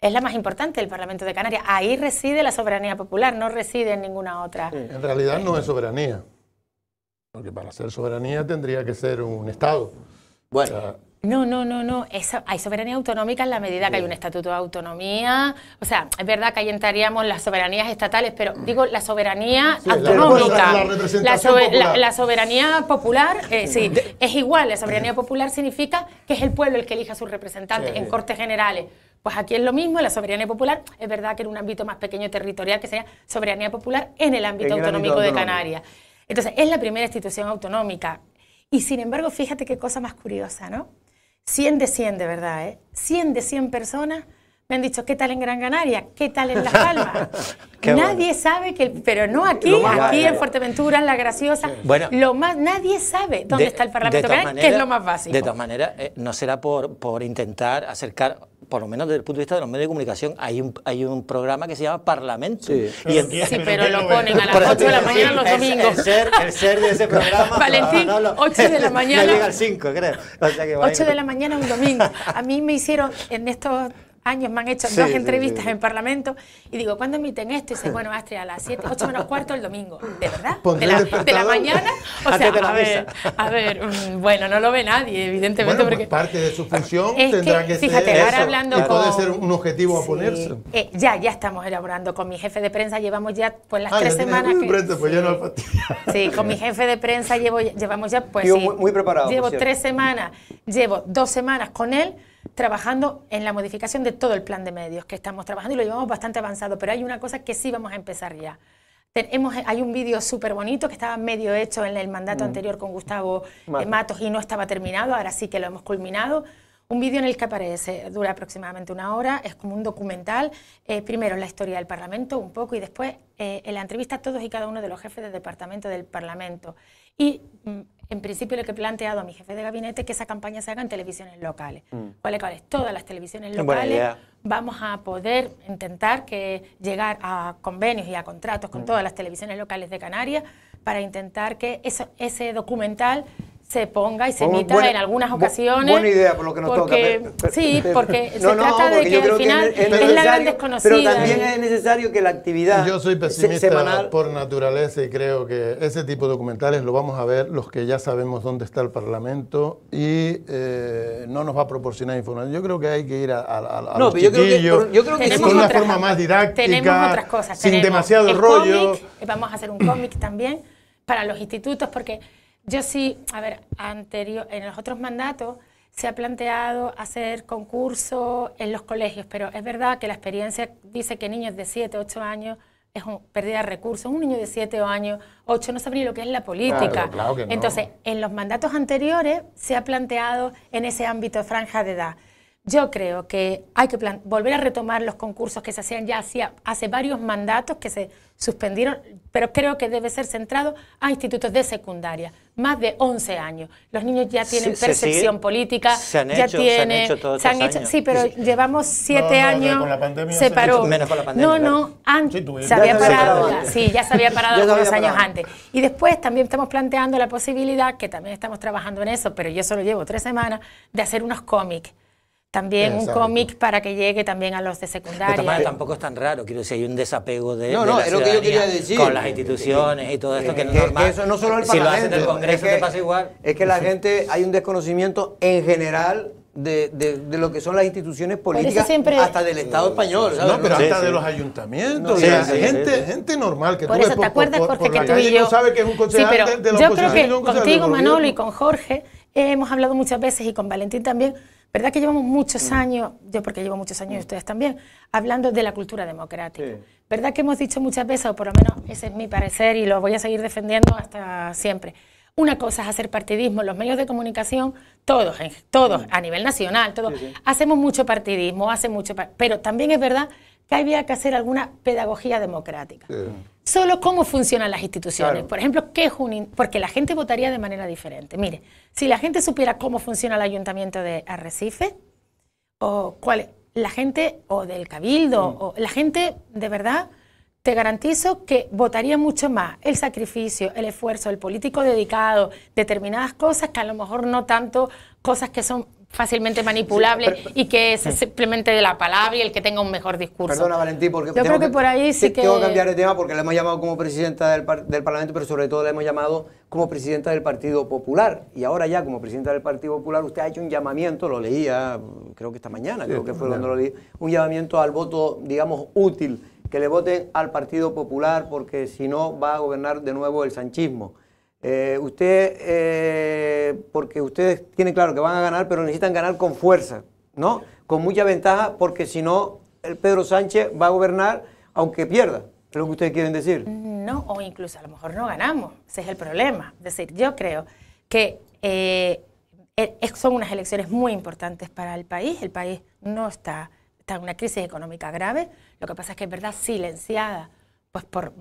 Es la más importante el Parlamento de Canarias. Ahí reside la soberanía popular, no reside en ninguna otra. En realidad no es soberanía. Porque para ser soberanía tendría que ser un Estado. Bueno, no, no, no, no. hay soberanía autonómica en la medida que hay un estatuto de autonomía. O sea, es verdad que ahí entraríamos las soberanías estatales, pero digo la soberanía autonómica. La, soberanía popular, eh, sí, es igual. La soberanía popular significa que es el pueblo el que elija a sus representantes en cortes generales. Pues aquí es lo mismo, la soberanía popular, es verdad que en un ámbito más pequeño territorial, que sería soberanía popular en el ámbito autonómico de Canarias. Entonces, es la primera institución autonómica. Y sin embargo, fíjate qué cosa más curiosa, ¿no? 100 de 100 de verdad, ¿eh? 100 de 100 personas me han dicho, ¿qué tal en Gran Canaria? ¿Qué tal en Las Palmas? nadie sabe que, pero no aquí, aquí en Fuerteventura, en La Graciosa. Bueno, lo más, nadie sabe dónde está el Parlamento que es lo más básico. De todas maneras, eh, no será por, por intentar acercar por lo menos desde el punto de vista de los medios de comunicación, hay un, hay un programa que se llama Parlamento. Sí, pero lo ponen a las 8 de la mañana los domingos. El, ser, de ese programa. Valentín, 8 de la mañana. llega al 5, creo. O sea que 8 de la mañana un domingo. A mí me hicieron en estos años me han hecho dos entrevistas en Parlamento y digo, ¿cuándo emiten esto? Y dice, bueno, Astrid, a las 7, 8 menos cuarto el domingo. ¿De verdad? ¿De la, mañana? O sea, a ver, a ver, mm, bueno, no lo ve nadie, evidentemente. Bueno, pues porque parte de su ah, función tendrá que, ser eso, hablando con, puede ser un objetivo a ponerse. Eh, ya, ya estamos elaborando. Con mi jefe de prensa llevamos ya pues las ah, tres semanas. Pues con mi jefe de prensa llevo, llevamos ya pues... sí, muy, muy, preparado. Llevo tres semanas, llevo dos semanas con él trabajando en la modificación de todo el plan de medios que estamos trabajando y lo llevamos bastante avanzado, pero hay una cosa que sí vamos a empezar ya. Tenemos, hay un vídeo súper bonito que estaba medio hecho en el mandato mm. anterior con Gustavo eh, Matos y no estaba terminado, ahora sí que lo hemos culminado. Un vídeo en el que aparece, dura aproximadamente una hora, es como un documental. Eh, primero la historia del Parlamento, un poco, y después eh, en la entrevista a todos y cada uno de los jefes de departamento del Parlamento. Y mm, en principio lo que he planteado a mi jefe de gabinete es que esa campaña se haga en televisiones locales. Mm. ¿Cuáles, Todas las televisiones locales vamos a poder intentar que llegar a convenios y a contratos con mm. todas las televisiones locales de Canarias para intentar que ese documental se ponga y se oh, emita en algunas ocasiones. Buena idea por lo que nos toca. sí, porque se trata de que al final es, la gran desconocida. Pero también es necesario que la actividad Yo soy pesimista por naturaleza y creo que ese tipo de documentales lo vamos a ver los que ya sabemos dónde está el Parlamento y eh, no nos va a proporcionar información. Yo creo que hay que ir a, a, a, no, yo creo que, yo creo con una forma más didáctica, tenemos otras cosas. sin demasiado rollo. vamos a hacer un cómic también para los institutos porque yo sí, a ver, anterior, en los otros mandatos se ha planteado hacer concursos en los colegios, pero es verdad que la experiencia dice que niños de 7, 8 años es un, pérdida de recursos. Un niño de 7 años, 8 no sabría lo que es la política. Entonces, en los mandatos anteriores se ha planteado en ese ámbito de franja de edad. Yo creo que hay que volver a retomar los concursos que se hacían ya hacía, hace varios mandatos que se suspendieron pero creo que debe ser centrado a institutos de secundaria, más de 11 años. Los niños ya tienen percepción política, se han ya hecho, tienen, se han hecho, sí, pero llevamos siete años, se paró. no, no, antes se había parado, sí, ya se había parado dos años antes. Y después también estamos planteando la posibilidad, que también estamos trabajando en eso, pero yo solo llevo tres semanas, de hacer unos cómics también un cómic para que llegue también a los de secundaria. manera tampoco es tan raro, quiero decir, hay un desapego de, no, no, de la es lo que yo quería decir. con las instituciones y todo esto que, es normal. eso no solo el si lo hacen en el Congreso te pasa igual. Es que la gente, hay un desconocimiento en general de, de, de, lo que son las instituciones políticas siempre... hasta del Estado español. ¿sabes? No, pero hasta de los ayuntamientos. No, sí, la gente, gente normal que tú Por eso, ¿te acuerdas, Jorge, que tú y yo... No sabe que es un de, Yo creo que contigo, Manolo, y con Jorge, eh, hemos hablado muchas veces, y con Valentín también, ¿Verdad que llevamos muchos mm. años, yo porque llevo muchos años y mm. ustedes también, hablando de la cultura democrática? ¿Verdad que hemos dicho muchas veces, o por lo menos ese es mi parecer y lo voy a seguir defendiendo hasta siempre? Una cosa es hacer partidismo, los medios de comunicación, todos, todos, mm. a nivel nacional, todos, hacemos mucho partidismo, hace mucho, pero también es verdad que había que hacer alguna pedagogía democrática solo cómo funcionan las instituciones. Por ejemplo, qué es un porque la gente votaría de manera diferente. Mire, si la gente supiera cómo funciona el ayuntamiento de Arrecife, o cuál, la gente, o del Cabildo, mm. o la gente, de verdad, te garantizo que votaría mucho más el sacrificio, el esfuerzo, el político dedicado, determinadas cosas que a lo mejor no tanto cosas que son fácilmente manipulable y que es simplemente de la palabra y el que tenga un mejor discurso. Perdona, Valentín, porque. Yo creo que, por ahí sí que. Tengo que cambiar de tema porque la hemos llamado como presidenta del, Parlamento, pero sobre todo le hemos llamado como presidenta del Partido Popular. Y ahora ya, como presidenta del Partido Popular, usted ha hecho un llamamiento, lo leía, creo que esta mañana, creo que fue cuando lo leí, un llamamiento al voto, digamos, útil, que le voten al Partido Popular, porque si no va a gobernar de nuevo el sanchismo. Eh, usted, eh, porque ustedes tienen claro que van a ganar, pero necesitan ganar con fuerza, ¿no? Con mucha ventaja, porque si no, el Pedro Sánchez va a gobernar aunque pierda. Es lo que ustedes quieren decir. No, o incluso a lo mejor no ganamos. Ese es el problema. Es decir, yo creo que eh, e, son unas elecciones muy importantes para el país. El país no está, está en una crisis económica grave. Lo que pasa es que es verdad silenciada pues por,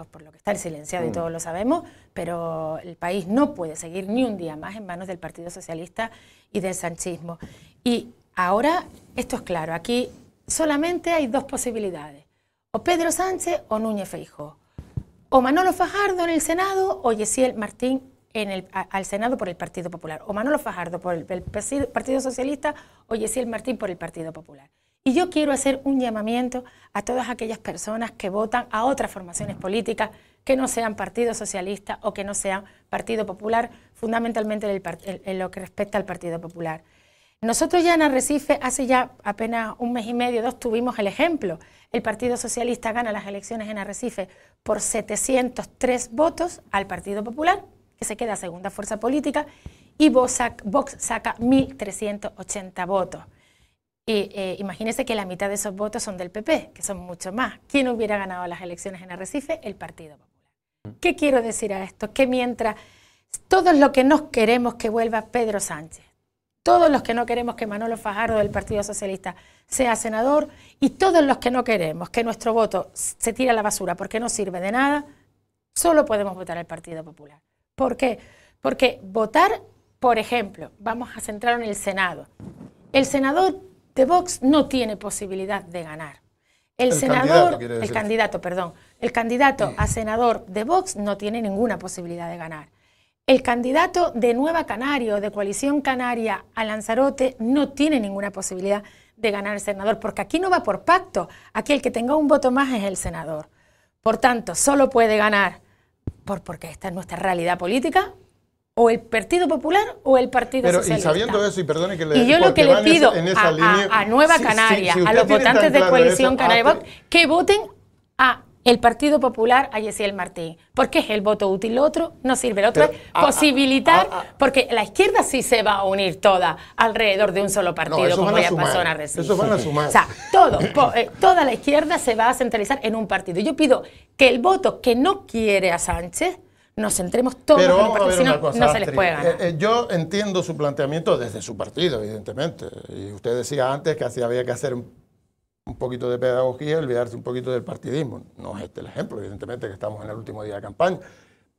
pues, por lo que está el silenciado y mm. todos lo sabemos, pero el país no puede seguir ni un día más en manos del Partido Socialista y del sanchismo. Y ahora, esto es claro, aquí solamente hay dos posibilidades, o Pedro Sánchez o Núñez Feijóo, o Manolo Fajardo en el Senado o Yesiel Martín el, al Senado por el Partido Popular, o Manolo Fajardo por el, el Partido Socialista o Yesiel Martín por el Partido Popular. Y yo quiero hacer un llamamiento a todas aquellas personas que votan a otras formaciones políticas que no sean Partido Socialista o que no sean Partido Popular, fundamentalmente en lo que respecta al Partido Popular. Nosotros ya en Arrecife, hace ya apenas un mes y medio, dos, tuvimos el ejemplo. El Partido Socialista gana las elecciones en Arrecife por 703 votos al Partido Popular, que se queda segunda fuerza política, y Vox saca 1.380 votos. Y eh, imagínense que la mitad de esos votos son del PP, que son mucho más. ¿Quién hubiera ganado las elecciones en Arrecife? El Partido Popular. ¿Qué quiero decir a esto? Que mientras todos los que no queremos que vuelva Pedro Sánchez, todos los que no queremos que Manolo Fajardo del Partido Socialista sea senador y todos los que no queremos que nuestro voto se tire a la basura porque no sirve de nada, solo podemos votar al Partido Popular. ¿Por qué? Porque votar, por ejemplo, vamos a centrar en el Senado. El senador de Vox no tiene posibilidad de ganar. El, senador, candidato, el candidato, perdón, el candidato a senador de Vox no tiene ninguna posibilidad de ganar. El candidato de Nueva Canaria o de Coalición Canaria a Lanzarote, no tiene ninguna posibilidad de ganar el senador, porque aquí no va por pacto. Aquí el que tenga un voto más es el senador. Por tanto, solo puede ganar, porque esta es nuestra realidad política, o el Partido Popular o el Partido Pero, Y sabiendo eso, y perdone que le Y yo lo que le pido a, Nueva Canaria, a los votantes de Coalición Canaria, que voten a el Partido Popular a Yesiel Martín, porque es el voto útil, otro no sirve, el otro es posibilitar, porque la izquierda sí se va a unir toda alrededor de un solo partido, como ya pasó en Eso van a sumar. O sea, todo, eh, toda la izquierda se va a centralizar en un partido. Yo pido que el voto que no quiere a Sánchez, nos centremos todos en el partido, no se les puede eh, eh, yo entiendo su planteamiento desde su partido, evidentemente. Y usted decía antes que así había que hacer un poquito de pedagogía olvidarse un poquito del partidismo. No es este el ejemplo, evidentemente que estamos en el último día de campaña.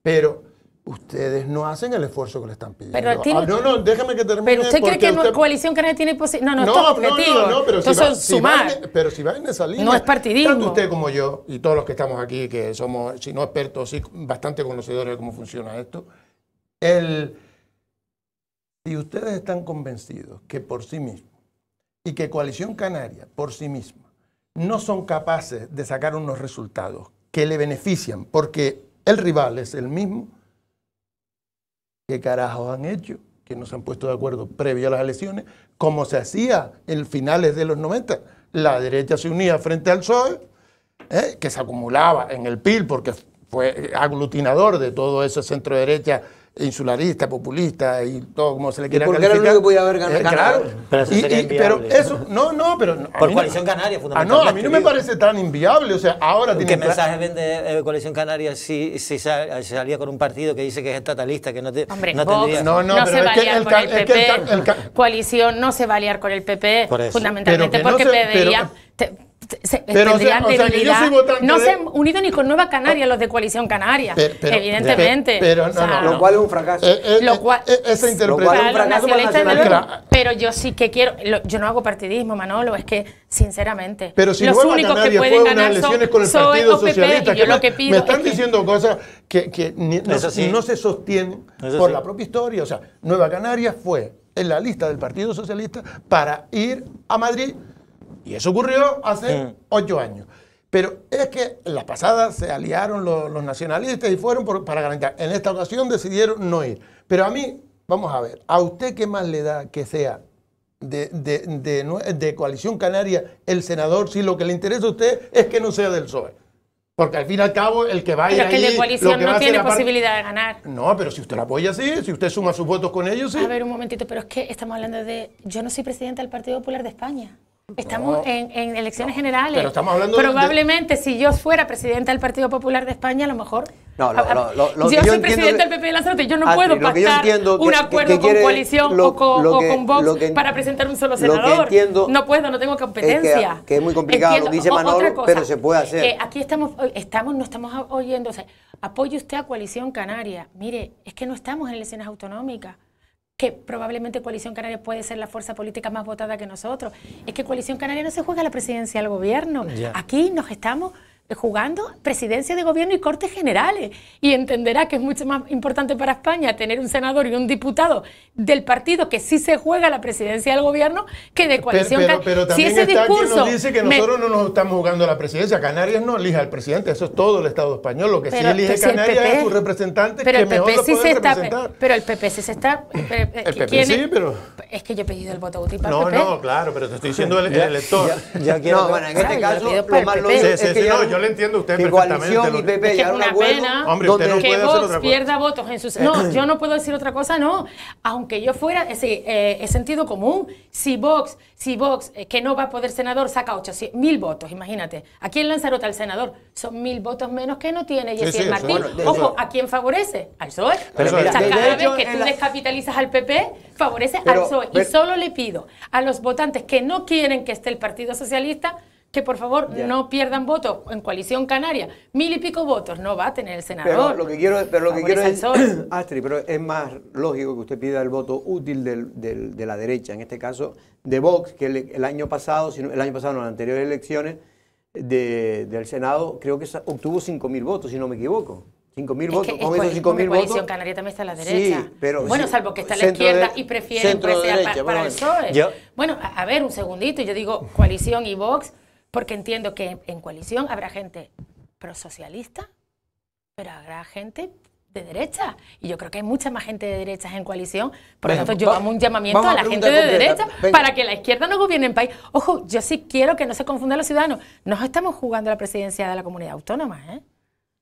Pero ustedes no hacen el esfuerzo que le están pidiendo. Ah, no, no, déjeme que termine. Pero usted cree que coalición Canaria tiene posibilidad. No, no, no, no, no, no, pero si, va, en, e-, en esa línea. No es partidismo. Tanto usted como yo y todos los que estamos aquí, que somos, si no expertos, sí bastante conocedores de cómo funciona esto. El, si ustedes están convencidos que por sí mismos y que Coalición Canaria por sí misma no son capaces de sacar unos resultados que le benefician porque el rival es el mismo, ¿Qué carajos han hecho? Que no se han puesto de acuerdo previo a las elecciones, como se hacía en finales de los 90. La derecha se unía frente al PSOE, ¿eh? que se acumulaba en el PIL porque fue aglutinador de todo ese centro derecha insularista, populista y todo como se le quiera porque era lo que podía haber ganado. Eh, pero eso, y, pero eso no, no, pero no, por Coalición Canaria fundamentalmente. Ah, no, a mí no me parece tan inviable, o sea, ahora tiene ¿Qué mensaje vende eh, Coalición Canaria si, si salía con un partido que dice que es estatalista, que no te Hombre, no No, no, no se va es que el, con el, PP, Coalición no se va a liar con el PP fundamentalmente porque no se han unido ni con Nueva Canaria oh. los de Coalición Canaria, evidentemente. Pero, Lo cual es un fracaso. esa interpretación. Pero yo sí que quiero, yo no hago partidismo, Manolo, es que sinceramente. los únicos que pueden ganar son con el Partido Socialista. lo que pido me están diciendo cosas que, no, se sostienen por la propia historia. O sea, Nueva Canaria fue en la lista del Partido Socialista para ir a Madrid y eso ocurrió hace mm. ocho años. Pero es que la pasada se aliaron los, nacionalistas y fueron para garantizar. En esta ocasión decidieron no ir. Pero a mí, vamos a ver, ¿a usted qué más le da que sea de, coalición canaria el senador si lo que le interesa a usted es que no sea del PSOE? Porque al fin y al cabo, el que vaya. Pero que el de coalición no tiene posibilidad de ganar. No, pero si usted lo apoya, sí. Si usted suma sus votos con ellos, sí. A ver, un momentito, pero es que estamos hablando de. Yo no soy presidente del Partido Popular de España. Estamos en, elecciones generales. Pero estamos hablando Probablemente, si yo fuera presidenta del Partido Popular de España, a lo mejor. No, Lo, yo, yo soy presidente del PP de Lanzarote, yo no ah, puedo pactar un acuerdo con coalición o, con, Vox para presentar un solo senador. no puedo, no tengo competencia. Es que, es muy complicado, dice Manolo, pero se puede hacer. Eh, aquí estamos, eh, estamos, no estamos oyendo. O sea, apoye usted a coalición canaria. Mire, es que no estamos en elecciones autonómicas que probablemente Coalición Canaria puede ser la fuerza política más votada que nosotros. Es que Coalición Canaria no se juega la presidencia al gobierno. Aquí nos estamos jugando presidencia de gobierno y cortes generales. Y entenderá que es mucho más importante para España tener un senador y un diputado del partido que sí se juega la presidencia del gobierno que de coalición. Pero, también si ese discurso dice que nosotros no nos estamos jugando la presidencia. Canarias no elige al presidente, eso es todo el Estado español. Lo que sí elige Canarias es su representante pero que el PP mejor sí se Está, pero eh, el PP sí se está... el PP sí, pero... Es que yo he pedido el voto útil para no, el PP. No, no, claro, pero te estoy diciendo el, elector. Ya quiero... No, bueno, en este caso, lo más es que yo le entiendo usted que que que Vox pierda votos en su... No, yo no puedo decir otra cosa, no. Aunque yo fuera, ese, eh, es sentido común. Si Vox, si Vox, eh, que no va a poder senador, saca 800, mil votos, imagínate. ¿a quién Lanzarote al senador son mil votos menos que no tiene Y Martín. Ojo, ¿a quién favorece? Al PSOE. E. Pero cada vez que tú descapitalizas al PP, favorece al PSOE. y solo le pido a los votantes que no quieren que esté el Partido Socialista que por favor no pierdan votos en coalición canaria. Mil y pico votos no va a tener el senador. Pero lo que quiero, pero lo que quiero es, Astri, pero es más lógico que usted pida el voto útil del, del, de la derecha, en este caso de Vox, que el, año pasado, sino, el año pasado, no, en las anteriores elecciones de, del Senado, creo que obtuvo 5.000 votos, si no me equivoco. 5.000 votos. Que, con votos. coalición canaria también está la derecha. pero, bueno, salvo que está a la izquierda y prefieren pues, para, el PSOE. bueno, a, ver, un segundito. Yo digo coalición y Vox porque entiendo que en coalición habrá gente prosocialista, pero habrá gente de derecha. Y yo creo que hay mucha más gente de derechas en coalición. Por lo tanto, yo hago un llamamiento a la gente de derecha para que la izquierda no gobierne en país. Ojo, yo sí quiero que no se confundan los ciudadanos. Nos estamos jugando la presidencia de la comunidad autónoma, ¿eh?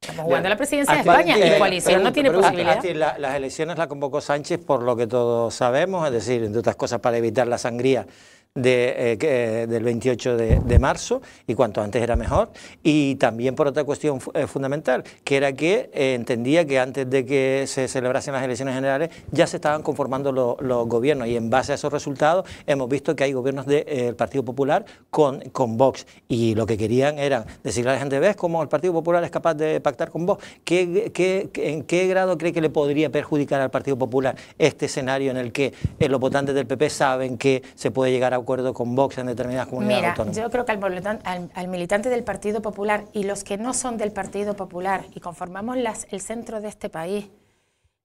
Estamos jugando la presidencia de España y coalición no tiene posibilidad. las elecciones las convocó Sánchez por lo que todos sabemos, es decir, entre otras cosas para evitar la sangría de, eh, eh, del 28 de, marzo y cuanto antes era mejor. Y también por otra cuestión eh, fundamental, que era que entendía que antes de que se celebrasen las elecciones generales ya se estaban conformando los gobiernos y en base a esos resultados hemos visto que hay gobiernos del Partido Popular con, con Vox y lo que querían era decirle a la gente, ¿ves cómo el Partido Popular es capaz de pactar con Vox? ¿Qué, en qué grado cree que le podría perjudicar al Partido Popular este escenario en el que los votantes del PP saben que se puede llegar a acuerdo con Vox en determinadas comunidades Mira, Yo creo que al, militante del Partido Popular y los que no son del Partido Popular y conformamos las, el centro de este país,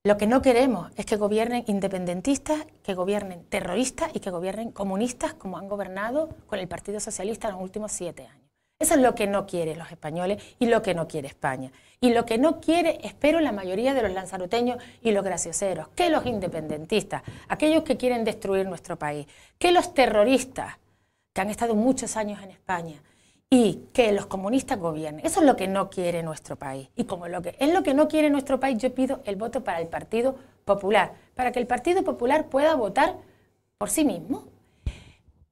lo que no queremos es que gobiernen independentistas, que gobiernen terroristas y que gobiernen comunistas como han gobernado con el Partido Socialista en los últimos siete años. Eso es lo que no quieren los españoles y lo que no quiere España. Y lo que no quiere, espero, la mayoría de los lanzaroteños y los gracioseros, que los independentistas, aquellos que quieren destruir nuestro país, que los terroristas, que han estado muchos años en España, y que los comunistas gobiernen. Eso es lo que no quiere nuestro país. Y como lo que es lo que no quiere nuestro país, yo pido el voto para el Partido Popular, para que el Partido Popular pueda votar por sí mismo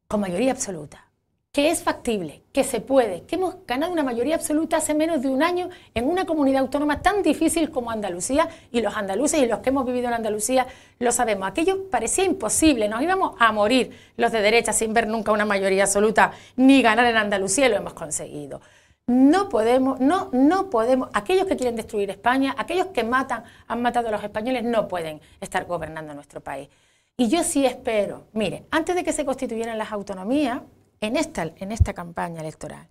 con mayoría absoluta, que es factible, que se puede, que hemos ganado una mayoría absoluta hace menos de un año en una comunidad autónoma tan difícil como Andalucía, y los andaluces y los que hemos vivido en Andalucía lo sabemos. Aquello parecía imposible, nos íbamos a morir los de derecha sin ver nunca una mayoría absoluta ni ganar en Andalucía, y lo hemos conseguido. No podemos, no, no podemos, aquellos que quieren destruir España, aquellos que matan, han matado a los españoles, no pueden estar gobernando nuestro país. Y yo sí espero, mire, antes de que se constituyeran las autonomías, en esta, campaña electoral.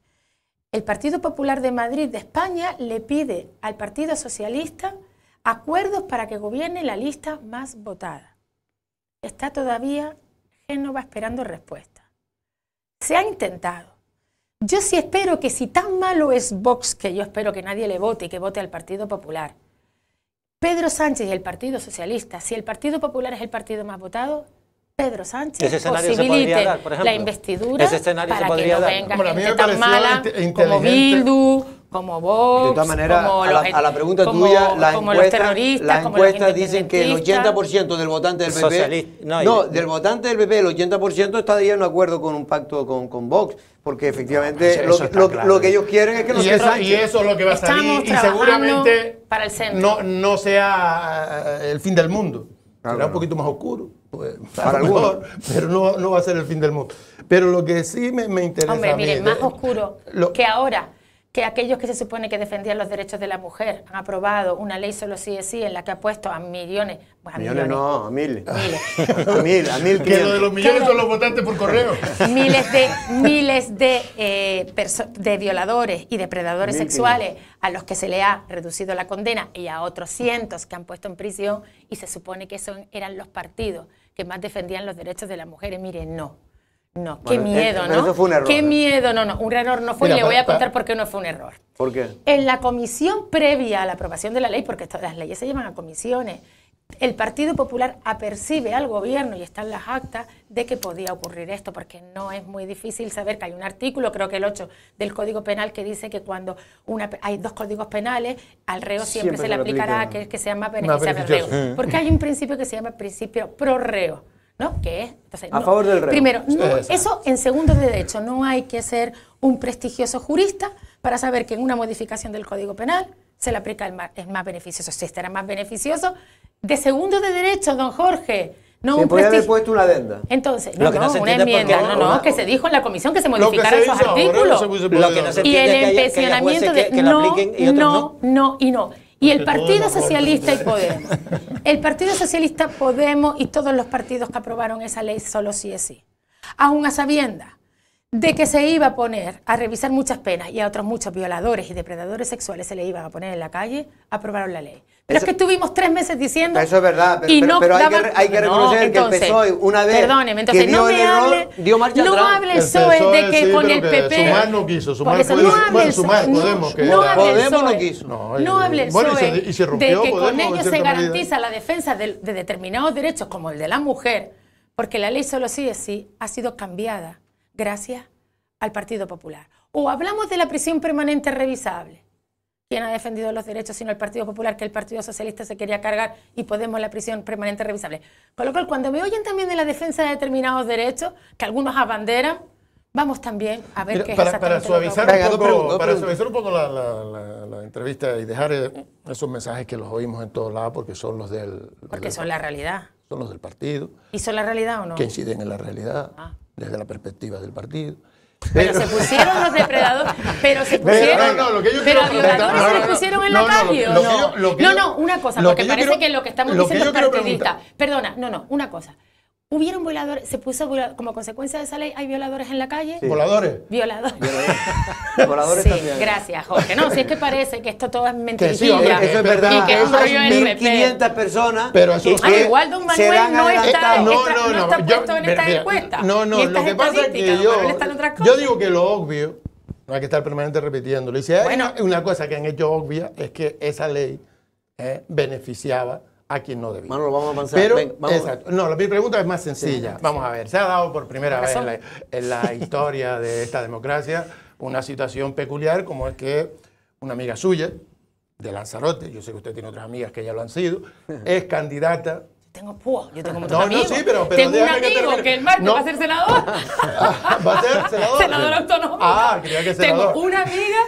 El Partido Popular de Madrid de España le pide al Partido Socialista acuerdos para que gobierne la lista más votada. Está todavía Génova esperando respuesta. Se ha intentado. Yo sí espero que si tan malo es Vox, que yo espero que nadie le vote y que vote al Partido Popular, Pedro Sánchez y el Partido Socialista, si el Partido Popular es el partido más votado, Pedro Sánchez ese escenario posibilite se dar, por ejemplo. la investidura ese escenario para se podría que no venga dar. gente tan mala como Bildu, como Vox, de todas maneras, como a, la, a, la, pregunta como, tuya, las como encuestas, los terroristas, las encuestas dicen que el 80% del votante del PP, Socialista, no, no del votante del PP, el 80% estaría en acuerdo con un pacto con, con Vox, porque efectivamente no, lo, lo, claro. lo, que ellos quieren es que los y, y eso es lo que va a salir, y seguramente para el centro. no, no sea eh, el fin del mundo. Será un poquito más oscuro, para pero no, va a ser el fin del mundo. Pero lo que sí me, interesa. más oscuro que ahora que aquellos que se supone que defendían los derechos de la mujer han aprobado una ley solo sí es sí en la que ha puesto a millones. millones, no, a Miles. a mil, a mil. Que de los millones son los votantes por correo. Miles de, miles de, eh, de violadores y depredadores sexuales a los que se le ha reducido la condena y a otros cientos que han puesto en prisión y se supone que son, eran los partidos que más defendían los derechos de la mujeres. Mire, no. No, qué miedo, eh, ¿no? Qué miedo, no, no, un error no fue y le voy a contar por qué no fue un error. ¿Por qué? En la comisión previa a la aprobación de la ley, porque todas las leyes se llaman a comisiones, el Partido Popular apercibe al gobierno y están las actas de que podía ocurrir esto, porque no es muy difícil saber que hay un artículo, creo que el 8 del Código Penal, que dice que cuando una, hay dos códigos penales, al reo siempre, se le aplicará que sea más beneficiario reo. Porque hay un principio que se llama principio pro reo a favor del rey. Primero, eso en segundo de derecho, no hay que ser un prestigioso jurista para saber que en una modificación del Código Penal se le aplica el más, es más beneficioso, si estará más beneficioso. De segundo de derecho, don Jorge, no se podría haber puesto una adenda. Entonces, no, no, una enmienda, no, no, que se dijo en la comisión que se modificaran esos artículos. y el empecionamiento de no, no, no, y no. Y el Partido Socialista y Podemos. El Partido Socialista, Podemos y todos los partidos que aprobaron esa ley solo sí es sí. Aún a sabienda de que se iba a poner a revisar muchas penas y a otros muchos violadores y depredadores sexuales se le iban a poner en la calle, aprobaron la ley. Pero es que estuvimos tres meses diciendo. Eso es verdad, pero, y no hay, que, reconocer que el PSOE, una vez. Perdóneme, entonces que dio no me el error, hable. marcha no hable el de que con el PP. Sumar no quiso, no hable Podemos. no, no quiso. No, hable bueno, de que con ellos se garantiza la defensa de, determinados derechos, como el de la mujer, porque la ley solo sigue así, ha sido cambiada gracias al Partido Popular. O hablamos de la prisión permanente revisable quién ha defendido los derechos, sino el Partido Popular, que el Partido Socialista se quería cargar y Podemos la prisión permanente revisable. Con lo cual, cuando me oyen también de la defensa de determinados derechos, que algunos abanderan, vamos también a ver qué es para, suavizar un poco, Para suavizar un poco la, entrevista y dejar eh, esos mensajes que los oímos en todos lados porque son los del... Porque son la realidad. Son los del partido. ¿Y son la realidad o no? Que inciden en la realidad ah. desde la perspectiva del partido. Pero, se pusieron los depredadores, pero se pusieron. No, no, lo que yo pero a violadores se les pusieron en la calle. No, no, una cosa, porque parece que, lo que estamos diciendo es partidista. Perdona, no, no, una cosa. ¿Hubieron violadores? se puso como consecuencia de esa ley, hay violadores en la calle. ¿Voladores? Violadores. Violadores. Voladores sí, también. Gracias, Jorge. No, si es que parece que esto todo es mentira. Sí, eso es verdad. Y que eso es 1500 personas. Pero eso es. Ah, igual Don Manuel no está, esta, no, no, no, no, está puesto en esta encuesta. No, no, lo que pasa es que yo. Yo digo que lo obvio, no hay que estar permanente repitiéndolo. Y si hay bueno, una cosa que han hecho obvia es que esa ley eh, beneficiaba a quien no debía. Manolo, vamos a avanzar. Pero, Exacto. No, la, mi pregunta es más sencilla. vamos a ver, se ha dado por primera vez en la, historia de esta democracia una situación peculiar como es que una amiga suya, de Lanzarote, yo sé que usted tiene otras amigas que ya lo han sido, es candidata tengo púa, yo tengo no, No, sí, pero, pero tengo un amigo que, que el martes va a ser senador. Ah, ¿Va a ser senador? Senador autonómico. Ah, creía que senador. Tengo una amiga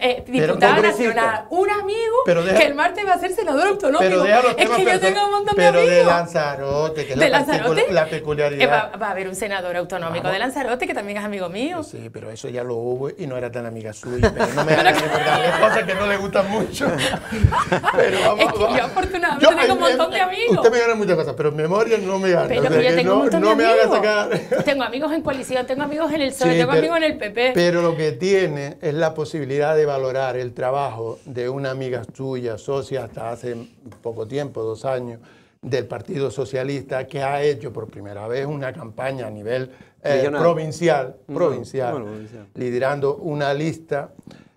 eh, diputada nacional, un amigo que el martes va a ser senador autonómico. es que yo tengo un montón de amigos. de Lanzarote, que la, peculiaridad. Eh, va, a haber un senador autonómico de Lanzarote que también es amigo mío. Sí, pero eso ya lo hubo y no era tan amiga suya. Pero no me hagan recordar cosas que no le gustan mucho. pero vamos, es que yo afortunadamente tengo un montón de amigos. Usted me gana muchas cosas, pero en memoria no me gana. Pero yo tengo no, amigos. Tengo amigos en coalición, tengo amigos en el PSOE, tengo amigos en el PP. Pero lo que tiene es la posibilidad de valorar el trabajo de una amiga suya, socia hasta hace poco tiempo, dos años, del Partido Socialista, que ha hecho por primera vez una campaña a nivel eh, provincial, provincial, liderando una lista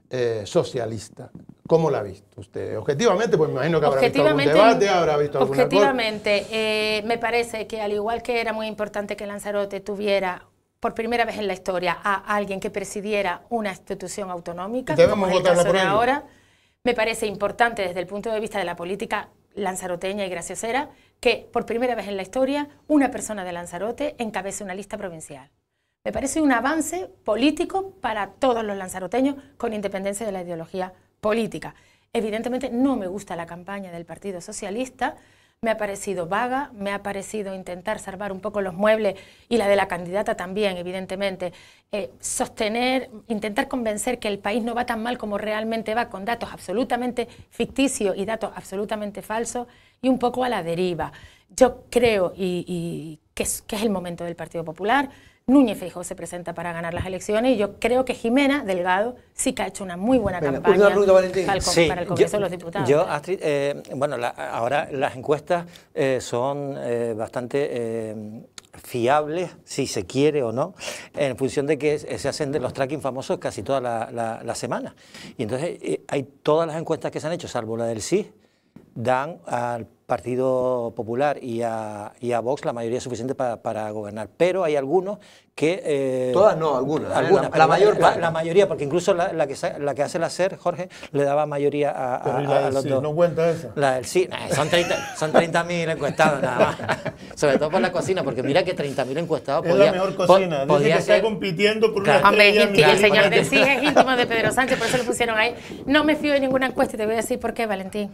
eh, socialista. ¿Cómo la ha visto usted? Objetivamente, pues me imagino que habrá visto debate, Objetivamente, eh, me parece que al igual que era muy importante que Lanzarote tuviera por primera vez en la historia a alguien que presidiera una institución autonómica, como es el caso de ahora. Me parece importante desde el punto de vista de la política lanzaroteña y graciosera que por primera vez en la historia una persona de Lanzarote encabece una lista provincial. Me parece un avance político para todos los lanzaroteños con independencia de la ideología política. Evidentemente no me gusta la campaña del Partido Socialista, me ha parecido vaga, me ha parecido intentar salvar un poco los muebles y la de la candidata también, evidentemente. Eh, sostener, intentar convencer que el país no va tan mal como realmente va, con datos absolutamente ficticios y datos absolutamente falsos y un poco a la deriva. Yo creo y, que, que es el momento del Partido Popular. Núñez Feijóo se presenta para ganar las elecciones y yo creo que Jimena Delgado sí que ha hecho una muy buena campaña para el Congreso de los Diputados. Yo, Astrid, eh, bueno, ahora las encuestas eh, son eh, bastante fiables, si se quiere o no, en función de que se hacen de los tracking famosos casi toda la, semana. Y entonces hay todas las encuestas que se han hecho, salvo la del CIS, dan al Partido Popular y a, Vox la mayoría suficiente para, para gobernar. Pero hay algunos que... Eh, Todas no, algunas. ¿eh? la, mayor la, mayoría, porque incluso la, que, la que hace la SER, Jorge, le daba mayoría a, a, los dos. ¿No cuenta eso La del sí, son 30.000 son encuestados nada más. Sobre todo por la cocina, porque mira que 30.000 encuestados... Es la mejor cocina. Dice que está compitiendo por una Hombre, el señor del sí es íntimo de Pedro Sánchez, por eso lo pusieron ahí. No me fío de ninguna encuesta y te voy a decir por qué, Valentín.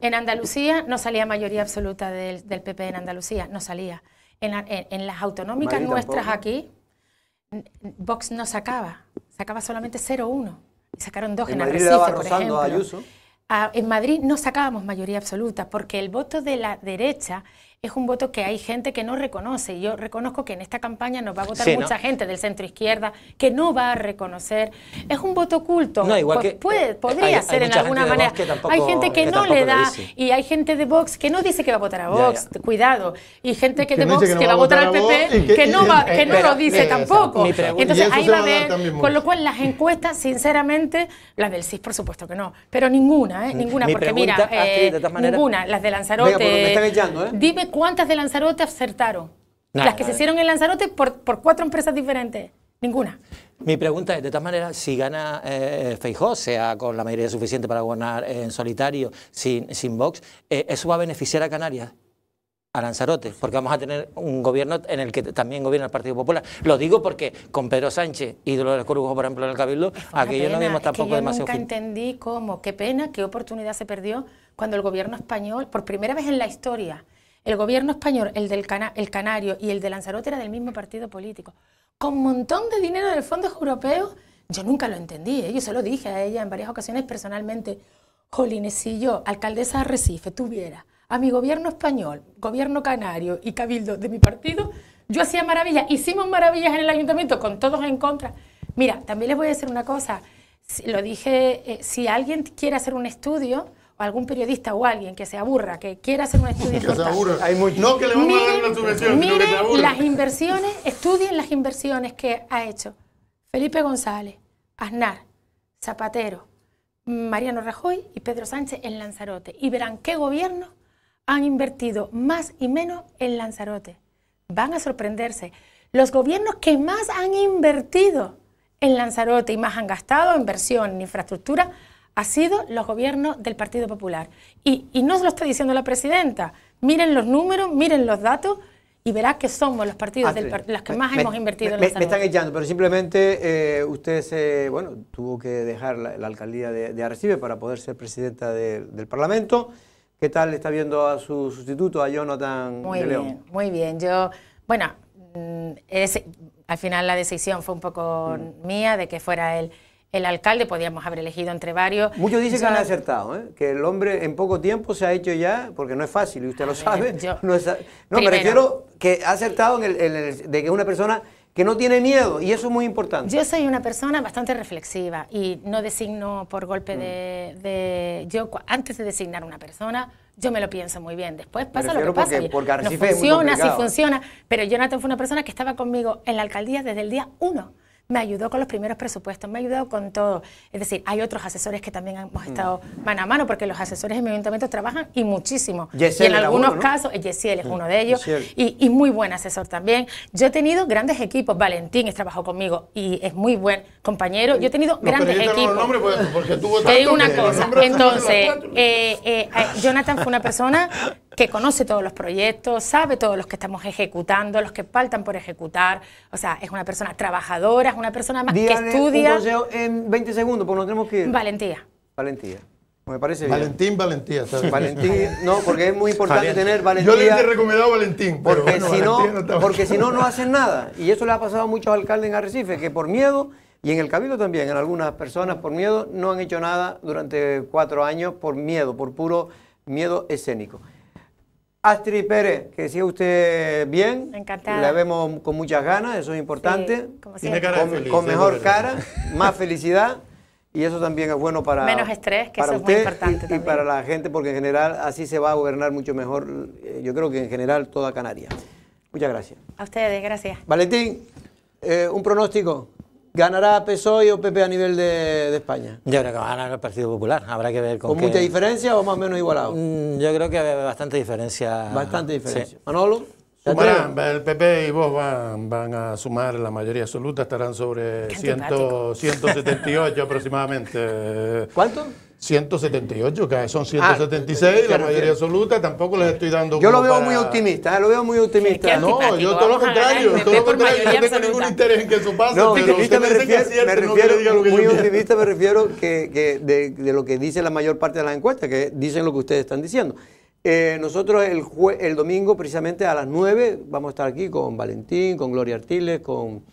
En Andalucía no salía mayoría absoluta del, PP en Andalucía, no salía. En, las autonómicas nuestras aquí, Vox no sacaba, sacaba solamente 0,1. Y sacaron dos en, la Madrid por ejemplo. Ah, en Madrid no sacábamos mayoría absoluta porque el voto de la derecha es un voto que hay gente que no reconoce. y Yo reconozco que en esta campaña nos va a votar mucha gente del centro izquierda que no va a reconocer. Es un voto oculto. No, igual que, puede, eh, podría ser en alguna manera. hay gente que, no le da y hay gente de Vox que no dice que va a votar a Vox, cuidado. Y gente que de Vox que, va a votar al PP que, no, que no lo dice tampoco. Entonces ahí va a haber, con lo cual las encuestas, sinceramente, las del CIS por supuesto que no, pero ninguna, ¿eh? Mm. ninguna, porque mira, eh, ninguna, las de Lanzarote, ¿eh? dime cuántas de Lanzarote acertaron. Las que se hicieron en Lanzarote por, por cuatro empresas diferentes. Ninguna. Mi pregunta es, de todas maneras, si gana eh, Feijó, sea con la mayoría suficiente para gobernar en solitario, sin, sin Vox, eh, ¿eso va a beneficiar a Canarias? a Lanzarote, porque vamos a tener un gobierno en el que también gobierna el Partido Popular. Lo digo porque con Pedro Sánchez y Dolores Corujo, por ejemplo, en el Cabildo, aquello no vimos tampoco demasiado demasiado. Nunca entendí cómo, qué pena, qué oportunidad se perdió cuando el gobierno español, por primera vez en la historia, el gobierno español, el del el Canario y el de Lanzarote era del mismo partido político. Con un montón de dinero del fondos europeos, yo nunca lo entendí. ¿eh? Yo se lo dije a ella en varias ocasiones personalmente. Jolines, si yo, alcaldesa de Recife, tuviera a mi gobierno español, gobierno canario y cabildo de mi partido, yo hacía maravillas. Hicimos maravillas en el ayuntamiento con todos en contra. Mira, también les voy a decir una cosa. Lo dije, eh, si alguien quiere hacer un estudio, o algún periodista o alguien que se aburra, que quiera hacer un estudio que Hay No que le vamos a dar que las inversiones, estudien las inversiones que ha hecho Felipe González, Aznar, Zapatero, Mariano Rajoy y Pedro Sánchez en Lanzarote. Y verán qué gobiernos han invertido más y menos en Lanzarote. Van a sorprenderse. Los gobiernos que más han invertido en Lanzarote y más han gastado en inversión en infraestructura ha sido los gobiernos del Partido Popular. Y, no se lo está diciendo la presidenta. Miren los números, miren los datos y verás que somos los partidos ah, del, los que más hemos invertido en la salud. Me están echando, pero simplemente eh, usted bueno, tuvo que dejar la, alcaldía de, de, para poder ser presidenta del Parlamento. ¿Qué tal está viendo a su sustituto, a Jonathan muy de bien, León? Muy bien, yo, bueno, mm, al final la decisión fue un poco mm. mía de que fuera él el alcalde, podíamos haber elegido entre varios. Muchos dicen que han acertado, ¿eh? que el hombre en poco tiempo se ha hecho ya, porque no es fácil, y usted lo sabe. Yo... no, pero no refiero que ha acertado en el, de que una persona que no tiene miedo, y eso es muy importante. Yo soy una persona bastante reflexiva y no designo por golpe de, mm. Yo antes de designar una persona, yo me lo pienso muy bien. Después pasa lo que pasa. Porque, porque no funciona, sí funciona. Pero Jonathan fue una persona que estaba conmigo en la alcaldía desde el día uno me ayudó con los primeros presupuestos, me ha ayudado con todo. Es decir, hay otros asesores que también hemos mm. estado mano a mano, porque los asesores en mi ayuntamiento trabajan y muchísimo. y en algunos casos, eh, Yesiel es mm, uno de ellos, y, muy buen asesor también. Yo he tenido grandes equipos, Valentín es trabajó conmigo y es muy buen compañero. Yo he tenido grandes equipos. No nombre, porque, tuvo Te una cosa, entonces, eh, eh, Jonathan fue una persona que conoce todos los proyectos, sabe todos los que estamos ejecutando, los que faltan por ejecutar. O sea, es una persona trabajadora, es una persona más que estudia. en 20 segundos, porque nos tenemos que Valentía. Valentía. Me parece bien. Valentín, Valentía. Valentín, no, porque es muy importante tener valentía. Yo le he recomendado Valentín, porque si no, porque si no no hacen nada. Y eso le ha pasado a muchos alcaldes en Arrecife que por miedo y en el cabildo también, en algunas personas por miedo no han hecho nada durante cuatro años por miedo, por puro miedo escénico. Astrid Pérez, que siga usted bien. Encantada. La vemos con muchas ganas, eso es importante. como con, mejor cara, más felicidad. Y eso también es bueno para. Menos estrés, que es muy importante. Y, también. y para la gente, porque en general así se va a gobernar mucho mejor, eh, yo creo que en general toda Canaria. Muchas gracias. A ustedes, gracias. Valentín, eh, un pronóstico. ¿Ganará PSOE o PP a nivel de, España? Yo creo que va a ganar el Partido Popular. Habrá que ver con. ¿Con mucha diferencia o más o menos igualado? Mm, yo creo que bastante diferencia. Bastante diferencia. Manolo el PP y vos van, van, a sumar la mayoría absoluta, estarán sobre 178 aproximadamente. ¿Cuánto? 178, que son 176, ah, la mayoría absoluta, tampoco les estoy dando... Yo lo veo muy optimista, ¿eh? lo veo muy optimista. no, yo todo lo contrario, todo lo contrario, no tengo ningún interés en que eso pase. No, pero me, refiero, que cierto, me refiero, lo que muy optimista me refiero que, que de, de, lo que dice la mayor parte de las encuestas, que dicen lo que ustedes están diciendo. Eh, nosotros el, domingo precisamente a las 9 vamos a estar aquí con Valentín, con Gloria Artiles, con,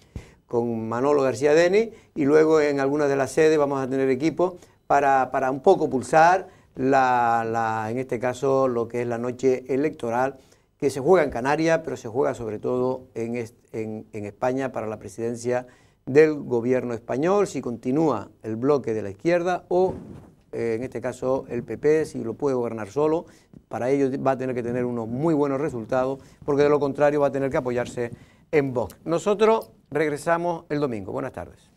Manolo García Deni y luego en algunas de las sedes vamos a tener equipo para, un poco pulsar la, en este caso lo que es la noche electoral que se juega en Canarias, pero se juega sobre todo en España para la presidencia del gobierno español, si continúa el bloque de la izquierda o eh, en este caso el PP, si lo puede gobernar solo, para ello va a tener que tener unos muy buenos resultados, porque de lo contrario va a tener que apoyarse en Vox. Nosotros regresamos el domingo. Buenas tardes.